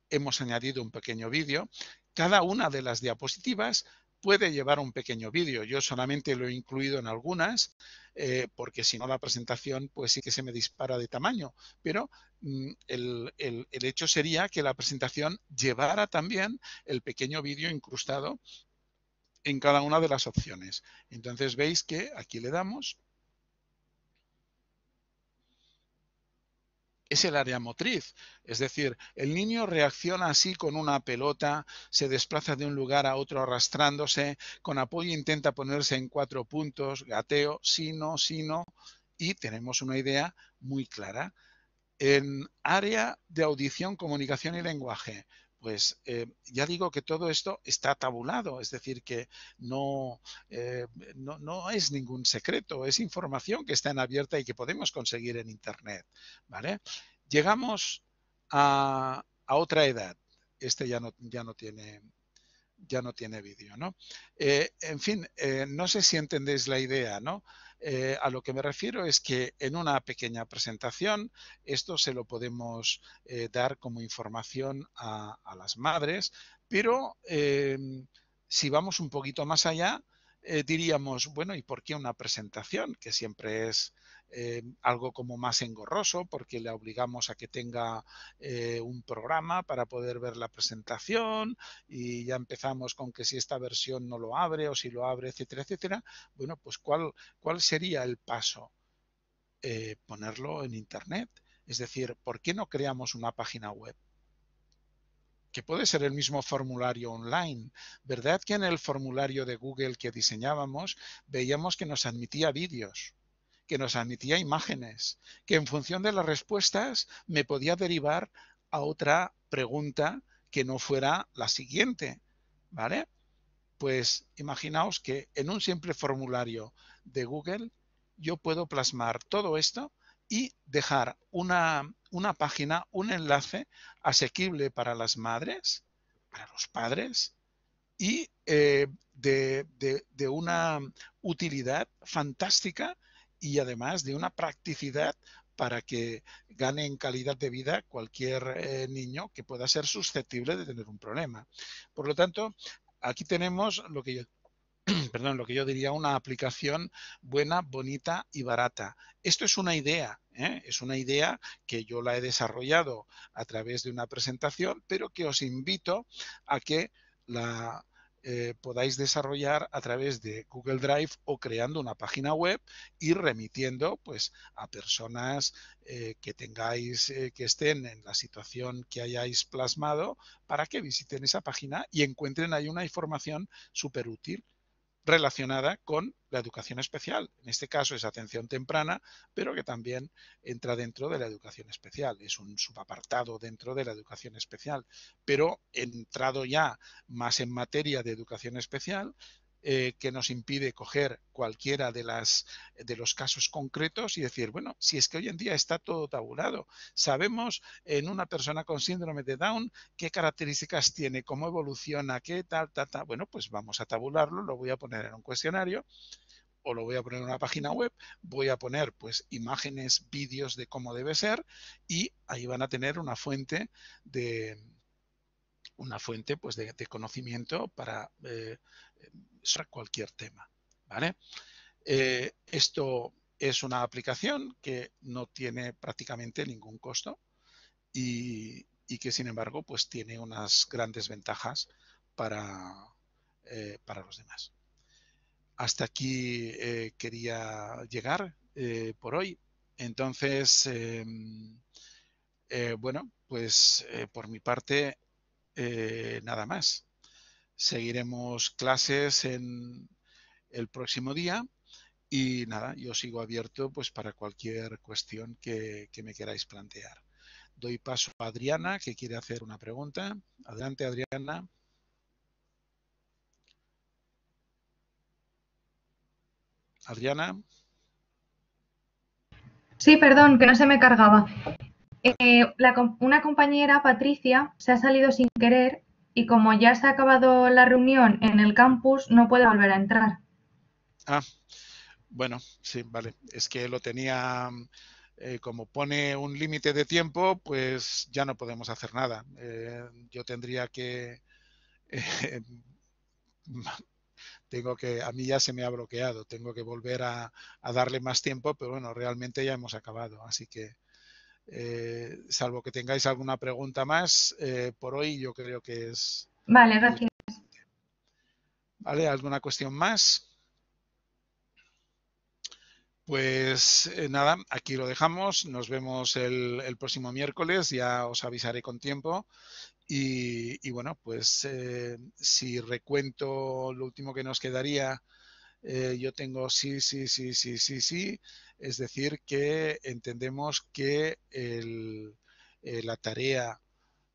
Hemos añadido un pequeño vídeo. Cada una de las diapositivas puede llevar un pequeño vídeo. Yo solamente lo he incluido en algunas, eh, porque si no la presentación pues sí que se me dispara de tamaño. Pero mm, el, el, hecho sería que la presentación llevara también el pequeño vídeo incrustado en cada una de las opciones. Entonces veis que aquí le damos es el área motriz. Es decir, el niño reacciona así con una pelota, se desplaza de un lugar a otro arrastrándose, con apoyo intenta ponerse en cuatro puntos, gateo, sino, no, no, y tenemos una idea muy clara. En área de audición, comunicación y lenguaje, pues eh, ya digo que todo esto está tabulado, es decir, que eh, no, no, es ningún secreto, es información que está en abierta y que podemos conseguir en Internet. ¿vale? Llegamos a, otra edad. Este ya no, ya no tiene ya no tiene vídeo, ¿no? Eh, en fin, no sé si entendéis la idea, ¿no? Eh, a lo que me refiero es que en una pequeña presentación esto se lo podemos eh, dar como información a las madres, pero eh, si vamos un poquito más allá, eh, diríamos, bueno, ¿y por qué una presentación? Que siempre es eh, algo como más engorroso porque le obligamos a que tenga eh, un programa para poder ver la presentación y ya empezamos con que si esta versión no lo abre o si lo abre, etcétera, etcétera. Bueno, pues ¿cuál, cuál sería el paso? ponerlo en Internet. Es decir, ¿por qué no creamos una página web? que puede ser el mismo formulario online. ¿Verdad que en el formulario de Google que diseñábamos veíamos que nos admitía vídeos? que nos admitía imágenes, que en función de las respuestas me podía derivar a otra pregunta que no fuera la siguiente, ¿vale? Pues imaginaos que en un simple formulario de Google yo puedo plasmar todo esto y dejar una, página, un enlace asequible para las madres, para los padres y eh, de, una utilidad fantástica y además de una practicidad para que gane en calidad de vida cualquier eh, niño que pueda ser susceptible de tener un problema. Por lo tanto, aquí tenemos lo que yo perdón, lo que yo diría una aplicación buena, bonita y barata. Esto es una idea, ¿eh? es una idea que yo la he desarrollado a través de una presentación, pero que os invito a que la eh, podáis desarrollar a través de Google Drive o creando una página web y remitiendo pues a personas eh, que tengáis que estén en la situación que hayáis plasmado para que visiten esa página y encuentren ahí una información súper útil relacionada con la educación especial. En este caso es atención temprana, pero que también entra dentro de la educación especial. Es un subapartado dentro de la educación especial. Pero entrado ya más en materia de educación especial, eh, que nos impide coger cualquiera de, las, de los casos concretos y decir, bueno, si es que hoy en día está todo tabulado, sabemos en una persona con síndrome de Down qué características tiene, cómo evoluciona, qué tal, tal, tal. Bueno, pues vamos a tabularlo, lo voy a poner en un cuestionario o lo voy a poner en una página web, voy a poner pues imágenes, vídeos de cómo debe ser y ahí van a tener una fuente de, una fuente pues, de, conocimiento para eh, cualquier tema. ¿vale? Eh, esto es una aplicación que no tiene prácticamente ningún costo y, que sin embargo pues tiene unas grandes ventajas para, eh, los demás. Hasta aquí eh, quería llegar por hoy. Entonces, em, bueno, pues por mi parte, nada más. Seguiremos clases en el próximo día y nada, yo sigo abierto pues para cualquier cuestión que, me queráis plantear. Doy paso a Adriana, que quiere hacer una pregunta. Adelante, Adriana. Adriana. Sí, perdón, que no se me cargaba. Eh, una compañera, Patricia, se ha salido sin querer y como ya se ha acabado la reunión en el campus, no puede volver a entrar. Ah, bueno, sí, vale. Es que lo tenía, eh, como pone un límite de tiempo, pues ya no podemos hacer nada. Eh, yo tendría que... Eh, tengo que, a mí ya se me ha bloqueado, tengo que volver a, a, darle más tiempo, pero bueno, realmente ya hemos acabado, así que eh, salvo que tengáis alguna pregunta más, eh, por hoy yo creo que es... Vale, gracias. ¿Vale? ¿Alguna cuestión más? Pues eh, nada, aquí lo dejamos. Nos vemos el, próximo miércoles, ya os avisaré con tiempo. y bueno, pues si recuento lo último que nos quedaría eh, yo tengo sí, sí, sí, sí, sí, sí. Es decir, que entendemos que eh, la tarea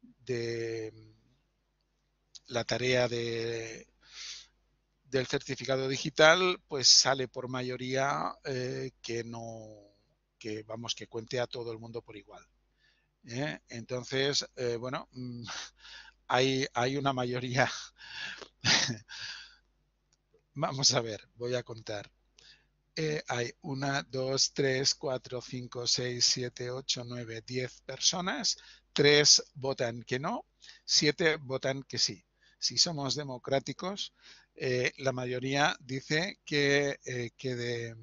de la tarea de del certificado digital, pues sale por mayoría eh, que no, que vamos, que cuente a todo el mundo por igual. Entonces, bueno, mm, hay, hay una mayoría Vamos a ver, voy a contar. Eh, hay una, dos, tres, cuatro, cinco, seis, siete, ocho, nueve, diez personas. Tres votan que no, siete votan que sí. Si somos democráticos, eh, la mayoría dice que, eh, quede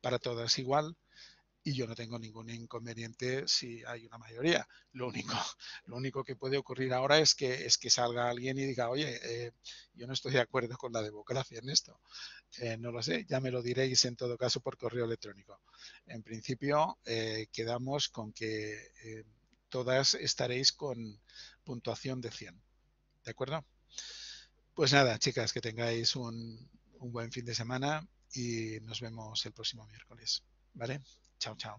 para todas igual y yo no tengo ningún inconveniente si hay una mayoría. Lo único, lo único que puede ocurrir ahora es que, es que salga alguien y diga, oye, eh, yo no estoy de acuerdo con la democracia en esto. Eh, no lo sé, ya me lo diréis en todo caso por correo electrónico. En principio, eh, quedamos con que todas estaréis con puntuación de 100. ¿De acuerdo? Pues nada, chicas, que tengáis un, un buen fin de semana y nos vemos el próximo miércoles. ¿Vale? 悄悄。